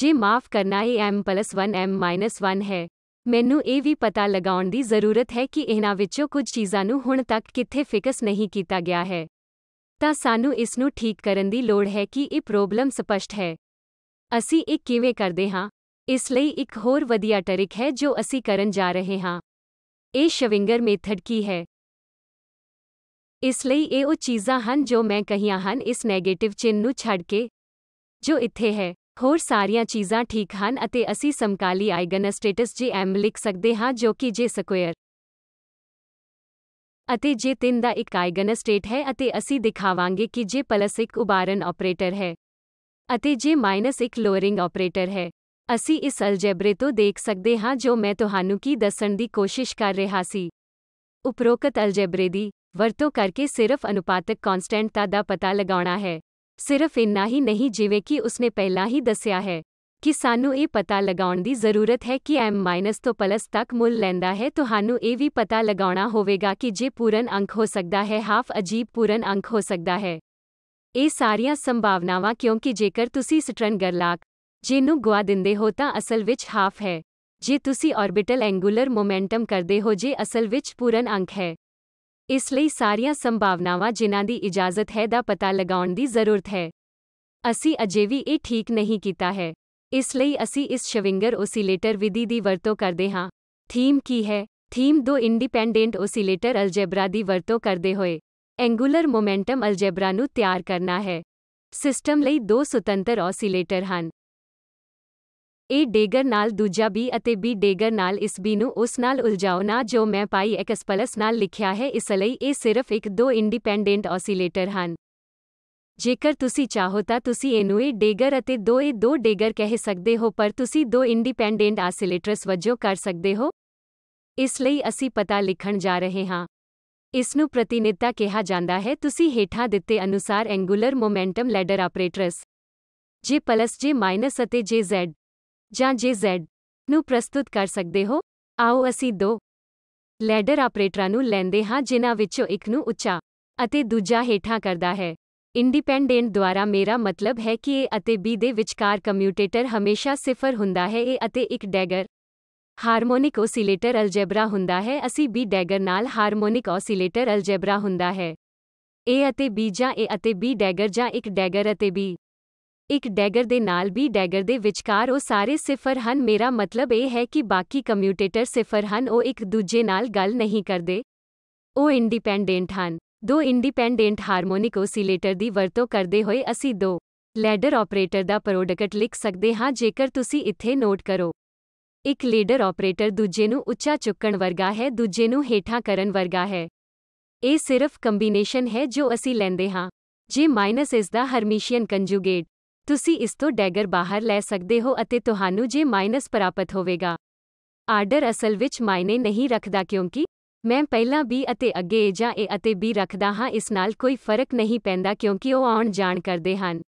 S1: ਜੇ ਮਾਫ ਕਰਨਾ ਇਹ ਐਮ 1m 1 ਹੈ ਮੈਨੂੰ ਇਹ ਵੀ ਪਤਾ ਲਗਾਉਣ ਦੀ ਜ਼ਰੂਰਤ ਹੈ ਕਿ ਇਹਨਾਂ ਵਿੱਚੋਂ ਕੁਝ ਚੀਜ਼ਾਂ ਨੂੰ ਹੁਣ ਤੱਕ ਕਿੱਥੇ ਫਿਕਸ ਨਹੀਂ ਕੀਤਾ ਗਿਆ ਹੈ ਤਾਂ ਸਾਨੂੰ ਇਸ ਨੂੰ ਠੀਕ ਕਰਨ ਦੀ ਲੋੜ ਹੈ ਕਿ ਇਹ ਪ੍ਰੋਬਲਮ ਸਪਸ਼ਟ ਹੈ ਅਸੀਂ ਇਹ ਕਿਵੇਂ ਕਰਦੇ ਹਾਂ ਇਸ ਲਈ ਇੱਕ ਹੋਰ ਵਧੀਆ ਟ੍ਰਿਕ ਹੈ ਜੋ ਅਸੀਂ ਕਰਨ ਜਾ ਰਹੇ ਹਾਂ ਇਹ ਸ਼ਵਿੰਗਰ ਮੈਥਡ ਕੀ ਹੈ ਇਸ ਲਈ ਇਹ ਉਹ ਚੀਜ਼ਾਂ ਹਨ ਜੋ ਮੈਂ ਕਹੀਆਂ ਹਨ ਇਸ 네ਗੇਟਿਵ ਚਿੰਨ ਨੂੰ ਛੱਡ ਕੇ ਜੋ ਇੱਥੇ ਹੈ ਹੋਰ ਸਾਰੀਆਂ ਚੀਜ਼ਾਂ ਠੀਕ ਹਨ ਅਤੇ ਅਸੀਂ ਸਮਕਾਲੀ ਆਈਗਨ ਸਟੇਟਸ ਜੇ ਐਮ ਲਿਖ ਸਕਦੇ ਹਾਂ ਜੋ ਕਿ ਜੇ ਸਕੁਅਰ ਅਤੇ ਜੇ ਤਿੰਨ ਦਾ ਇੱਕ ਆਈਗਨ ਸਟੇਟ ਹੈ ਅਤੇ ਅਸੀਂ ਦਿਖਾਵਾਂਗੇ ਕਿ ਜੇ ਪਲਸ ਇੱਕ ਉਬਾਰਨ ਆਪਰੇਟਰ ਹੈ ਅਤੇ ਜੇ ਮਾਈਨਸ ਇੱਕ ਲੋਅਰਿੰਗ ਆਪਰੇਟਰ ਹੈ ਅਸੀਂ ਇਸ ਅਲਜੇਬਰੇ ਤੋਂ ਦੇਖ ਸਕਦੇ ਹਾਂ ਜੋ ਮੈਂ ਤੁਹਾਨੂੰ ਕੀ ਦੱਸਣ ਦੀ ਕੋਸ਼ਿਸ਼ ਕਰ ਰਿਹਾ ਸੀ ਉਪਰੋਕਤ ਅਲਜੇਬਰੇ ਦੀ ਵਰਤੋਂ ਕਰਕੇ ਸਿਰਫ ਅਨੁਪਾਤਕ ਕਾਂਸਟੈਂਟਤਾ ਦਾ ਪਤਾ ਲਗਾਉਣਾ ਹੈ ਸਿਰਫ ਇੰਨਾ ਹੀ ਨਹੀਂ ਜਿਵੇਂ ਕਿ ਉਸਨੇ ਪਹਿਲਾਂ ਹੀ ਦੱਸਿਆ ਹੈ ਕਿ ਸਾਨੂੰ ਇਹ ਪਤਾ ਲਗਾਉਣ ਦੀ ਜ਼ਰੂਰਤ ਹੈ ਕਿ m ਤੋਂ ਪਲਸ ਤੱਕ ਮੁੱਲ ਲੈਂਦਾ ਹੈ ਤੁਹਾਨੂੰ ਇਹ ਵੀ ਪਤਾ ਲਗਾਉਣਾ ਹੋਵੇਗਾ ਕਿ ਜੇ ਪੂਰਨ ਅੰਕ ਹੋ ਸਕਦਾ ਹੈ ਹਾਫ ਅਜੀਬ ਪੂਰਨ ਅੰਕ ਹੋ ਸਕਦਾ ਹੈ ਇਹ ਸਾਰੀਆਂ ਸੰਭਾਵਨਾਵਾਂ ਕਿਉਂਕਿ ਜੇਕਰ ਤੁਸੀਂ ਸਟਰਨ ਗਰਲਾਕ ਜਿਹਨੂੰ ਗਵਾ ਦਿੰਦੇ ਹੋ ਤਾਂ ਅਸਲ ਵਿੱਚ ਹਾਫ ਹੈ ਜੇ ਤੁਸੀਂ ਆਰਬਿਟਲ ਐਂਗੂਲਰ ਮੋਮੈਂਟਮ ਕਰਦੇ ਹੋ ਜੇ ਅਸਲ ਵਿੱਚ ਪੂਰਨ ਅੰਕ ਹੈ ਇਸ ਲਈ ਸਾਰੀਆਂ ਸੰਭਾਵਨਾਵਾਂ ਜਿਨ੍ਹਾਂ ਦੀ ਇਜਾਜ਼ਤ ਹੈ ਦਾ ਪਤਾ ਲਗਾਉਣ ਦੀ ਜ਼ਰੂਰਤ ਹੈ ਅਸੀਂ ਅਜੇ ਵੀ ਇਹ ਠੀਕ ਨਹੀਂ ਕੀਤਾ ਹੈ ਇਸ ਲਈ ਅਸੀਂ ਇਸ ਸ਼ਵਿੰਗਰ ਓਸੀਲੇਟਰ ਵਿਧੀ ਦੀ ਵਰਤੋਂ ਕਰਦੇ ਹਾਂ ਥੀਮ ਕੀ ਹੈ ਥੀਮ ਦੋ ਇੰਡੀਪੈਂਡੈਂਟ ਓਸੀਲੇਟਰ ਅਲਜੈਬਰਾ ਦੀ ਵਰਤੋਂ ਕਰਦੇ ਹੋਏ ਐਂਗੂਲਰ ਮੋਮੈਂਟਮ ਅਲਜੈਬਰਾ ਨੂੰ ਤਿਆਰ ਕਰਨਾ ਹੈ ਸਿਸਟਮ ਲਈ ਦੋ ਸੁਤੰਤਰ ਓਸੀਲੇਟਰ ਹਨ ਏ ਡੇਗਰ ਨਾਲ ਦੂਜਾ ਬੀ ਅਤੇ ਬੀ ਡੇਗਰ ਨਾਲ ਇਸ ਬੀ ਨੂੰ ਉਸ ਨਾਲ ਉਲਝਾਓ ਨਾ ਜੋ ਮੈਂ ਪਾਈ ਐਕਸ ਪਲਸ ਨਾਲ ਲਿਖਿਆ ਹੈ ਇਸ ਲਈ ਇਹ ਸਿਰਫ ਇੱਕ ਦੋ ਇੰਡੀਪੈਂਡੈਂਟ ਆਸੀਲੇਟਰ ਹਨ ਜੇਕਰ ਤੁਸੀਂ ਚਾਹੋ ਤਾਂ ਤੁਸੀਂ ਇਹਨੂੰ ਇਹ ਡੇਗਰ ਅਤੇ ਦੋ 2A ਦੋ ਡੇਗਰ ਕਹਿ ਸਕਦੇ ਹੋ ਪਰ ਤੁਸੀਂ ਦੋ ਇੰਡੀਪੈਂਡੈਂਟ ਆਸਿਲੇਟਰਸ ਵਜੋਂ ਕਰ ਸਕਦੇ ਹੋ ਇਸ ਲਈ ਅਸੀਂ ਪਤਾ ਲਿਖਣ ਜਾ ਰਹੇ ਹਾਂ ਇਸ ਨੂੰ ਪ੍ਰਤੀਨਿਧਤਾ ਕਿਹਾ ਜਾਂਦਾ ਹੈ ਤੁਸੀਂ ਹੇਠਾਂ ਦਿੱਤੇ ਅਨੁਸਾਰ angular momentum ladder operators J plus J minus ਅਤੇ ਜੇ ਜ਼ੈਡ ਜਾਂ ਜ਼ੈਡ ਨੂੰ ਪ੍ਰਸਤੁਤ ਕਰ ਸਕਦੇ ਹੋ ਆਓ ਅਸੀਂ ਦੋ ਲੈਡਰ ਆਪਰੇਟਰਾਂ ਨੂੰ ਲੈਂਦੇ ਹਾਂ ਜਿਨ੍ਹਾਂ ਵਿੱਚੋਂ ਇੱਕ ਨੂੰ ਉੱਚਾ ਅਤੇ ਦੂਜਾ ਹੇਠਾਂ ਕਰਦਾ ਹੈ ਇੰਡੀਪੈਂਡੈਂਟ ਦੁਆਰਾ ਮੇਰਾ ਮਤਲਬ ਹੈ ਕਿ A ਅਤੇ B ਦੇ ਵਿਚਕਾਰ ਕਮਿਊਟੇਟਰ ਹਮੇਸ਼ਾ ਸਿਫਰ ਹੁੰਦਾ ਹੈ A ਅਤੇ ਇੱਕ ਡੈਗਰ ਹਾਰਮੋਨਿਕ ਓਸੀਲੇਟਰ ਅਲਜੇਬਰਾ ਹੁੰਦਾ ਹੈ ਅਸੀਂ B ਡੈਗਰ ਨਾਲ ਹਾਰਮੋਨਿਕ ਓਸੀਲੇਟਰ ਅਲਜੇਬਰਾ ਹੁੰਦਾ ਹੈ A ਅਤੇ B ਜਾਂ A ਅਤੇ B ਡੈਗਰ ਜਾਂ ਇੱਕ ਡੈਗਰ ਅਤੇ B ਇੱਕ ਡੈਗਰ ਦੇ ਨਾਲ ਵੀ ਡੈਗਰ ਦੇ ਵਿਚਕਾਰ ਉਹ ਸਾਰੇ ਸਿਫਰ ਹਨ ਮੇਰਾ ਮਤਲਬ ਇਹ ਹੈ ਕਿ ਬਾਕੀ ਕਮਿਊਟੇਟਰ ਸਿਫਰ ਹਨ ਉਹ ਇੱਕ ਦੂਜੇ ਨਾਲ ਗੱਲ ਨਹੀਂ ਕਰਦੇ ਉਹ ਇੰਡੀਪੈਂਡੈਂਟ ਹਨ ਦੋ ਇੰਡੀਪੈਂਡੈਂਟ ਹਾਰਮੋਨਿਕ ਓਸੀਲੇਟਰ ਦੀ ਵਰਤੋਂ ਕਰਦੇ ਹੋਏ ਅਸੀਂ ਦੋ ਲੈਡਰ ਆਪਰੇਟਰ ਦਾ ਪ੍ਰੋਡਕਟ ਲਿਖ ਸਕਦੇ ਹਾਂ ਜੇਕਰ ਤੁਸੀਂ ਇੱਥੇ ਨੋਟ ਕਰੋ ਇੱਕ ਲੈਡਰ ਆਪਰੇਟਰ ਦੂਜੇ ਨੂੰ ਉੱਚਾ ਚੁੱਕਣ ਵਰਗਾ ਹੈ ਦੂਜੇ ਨੂੰ ਹੇਠਾਂ ਕਰਨ ਵਰਗਾ ਹੈ ਇਹ ਸਿਰਫ ਕੰਬੀਨੇਸ਼ਨ ਹੈ ਜੋ ਅਸੀਂ ਲੈਂਦੇ ਹਾਂ ਜੇ ਮਾਈਨਸ ਇਸ ਦਾ ਹਰਮਿਸ਼ੀਅਨ ਕੰਜੂਗੇਟ ਤੁਸੀਂ ਇਸ ਤੋਂ ਡੈਗਰ ਬਾਹਰ ਲੈ ਸਕਦੇ ਹੋ ਅਤੇ ਤੁਹਾਨੂੰ ਜੇ ਮਾਈਨਸ ਪ੍ਰਾਪਤ ਹੋਵੇਗਾ ਆਰਡਰ ਅਸਲ ਵਿੱਚ ਮਾਇਨੇ ਨਹੀਂ ਰੱਖਦਾ ਕਿਉਂਕਿ ਮੈਂ ਪਹਿਲਾਂ ਬੀ ਅਤੇ ਅੱਗੇ ਜਾਂ ਏ ਅਤੇ ਬੀ ਰੱਖਦਾ ਹਾਂ ਇਸ ਨਾਲ ਕੋਈ ਫਰਕ ਨਹੀਂ ਪੈਂਦਾ ਕਿਉਂਕਿ ਉਹ ਆਉਣ ਜਾਣ ਕਰਦੇ ਹਨ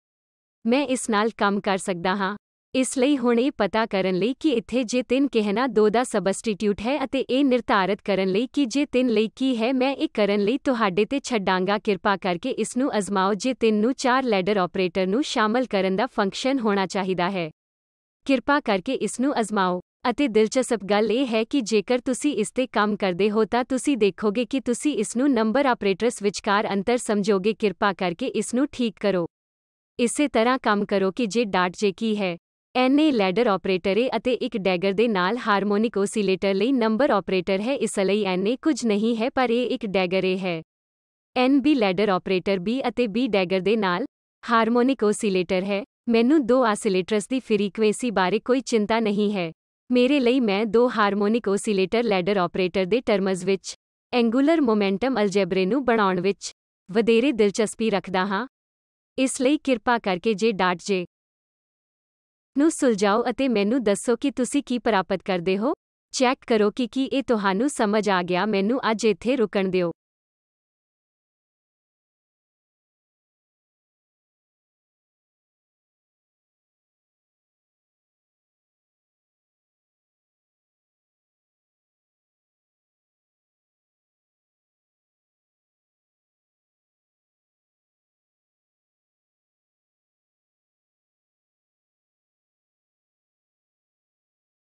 S1: ਮੈਂ ਇਸ ਨਾਲ ਕੰਮ ਕਰ ਸਕਦਾ ਹਾਂ ਇਸ ਲਈ ਹੁਣ ਇਹ ਪਤਾ ਕਰਨ ਲਈ ਕਿ ਇੱਥੇ ਜੇ ਤਿੰਨ ਕਹਿਣਾ ਦੋ ਦਾ ਸਬਸਟੀਟਿਊਟ ਹੈ ਅਤੇ ਇਹ ਨਿਰਧਾਰਤ ਕਰਨ ਲਈ ਕਿ ਜੇ ਤਿੰਨ ਲਈ ਕੀ ਹੈ ਮੈਂ ਇਹ ਕਰਨ ਲਈ ਤੁਹਾਡੇ ਤੇ ਛੱਡਾਂਗਾ ਕਿਰਪਾ ਕਰਕੇ ਇਸ ਨੂੰ ਅਜ਼ਮਾਓ ਜੇ ਤਿੰਨ ਨੂੰ ਚਾਰ ਲੈਡਰ ਆਪਰੇਟਰ ਨੂੰ ਸ਼ਾਮਲ ਕਰਨ ਦਾ ਫੰਕਸ਼ਨ ਹੋਣਾ ਚਾਹੀਦਾ ਹੈ ਕਿਰਪਾ ਕਰਕੇ ਇਸ ਨੂੰ ਅਜ਼ਮਾਓ ਅਤੇ ਦਿਲਚਸਪ ਗੱਲ ਇਹ ਹੈ ਕਿ ਜੇਕਰ ਤੁਸੀਂ ਇਸ ਤੇ ਕੰਮ ਕਰਦੇ ਹੋ ਤਾਂ ਤੁਸੀਂ ਦੇਖੋਗੇ ਕਿ ਤੁਸੀਂ ਇਸ ਨੂੰ ਨੰਬਰ ਆਪਰੇਟਰਸ ਵਿਚਕਾਰ ਅੰਤਰ ਸਮਝੋਗੇ ਕਿਰਪਾ ਕਰਕੇ ਇਸ ਨੂੰ ਠੀਕ ਕਰੋ ਇਸੇ ਤਰ੍ਹਾਂ ਕੰਮ ਕਰੋ ਕਿ ਜੇ ਡਾਟ ਜੇ ਕੀ ਹੈ ਐਨਏ ਲੈਡਰ ਆਪਰੇਟਰ ਹੈ ਅਤੇ ਇੱਕ ਡੈਗਰ ਦੇ ਨਾਲ ਹਾਰਮੋਨਿਕ ਓਸੀਲੇਟਰ ਲਈ ਨੰਬਰ ਆਪਰੇਟਰ ਹੈ ਇਸ ਲਈ ਐਨਏ ਕੁਝ ਨਹੀਂ ਹੈ ਪਰ ਇਹ ਇੱਕ ਡੈਗਰ ਹੈ ਐਨਬੀ ਲੈਡਰ ਆਪਰੇਟਰ ਬੀ ਅਤੇ ਬੀ ਡੈਗਰ ਦੇ ਨਾਲ ਹਾਰਮੋਨਿਕ ਓਸੀਲੇਟਰ ਹੈ ਮੈਨੂੰ ਦੋ ਆਸਿਲੇਟਰਸ ਦੀ ਫ੍ਰੀਕਵੈਂਸੀ ਬਾਰੇ ਕੋਈ ਚਿੰਤਾ ਨਹੀਂ ਹੈ ਮੇਰੇ ਲਈ ਮੈਂ ਦੋ ਹਾਰਮੋਨਿਕ ਓਸੀਲੇਟਰ ਲੈਡਰ ਆਪਰੇਟਰ ਦੇ ਟਰਮਸ ਵਿੱਚ ਐਂਗੂਲਰ ਮੋਮੈਂਟਮ ਅਲਜੈਬਰੇ ਨੂੰ ਬਣਾਉਣ ਵਿੱਚ ਵਧੇਰੇ ਦਿਲਚਸਪੀ ਰੱਖਦਾ ਹਾਂ ਇਸ ਲਈ ਕਿਰਪਾ ਕਰਕੇ ਜੇ ਡਾਟ ਜੇ ਨੂੰ ਸੁਲਝਾਓ ਅਤੇ ਮੈਨੂੰ ਦੱਸੋ ਕਿ ਤੁਸੀਂ ਕੀ ਪ੍ਰਾਪਤ ਕਰਦੇ ਹੋ ਚੈੱਕ ਕਰੋ ਕਿ ਕੀ ਇਹ ਤੁਹਾਨੂੰ ਸਮਝ ਆ ਗਿਆ ਮੈਨੂੰ ਅੱਜ ਇੱਥੇ ਰੁਕਣ ਦਿਓ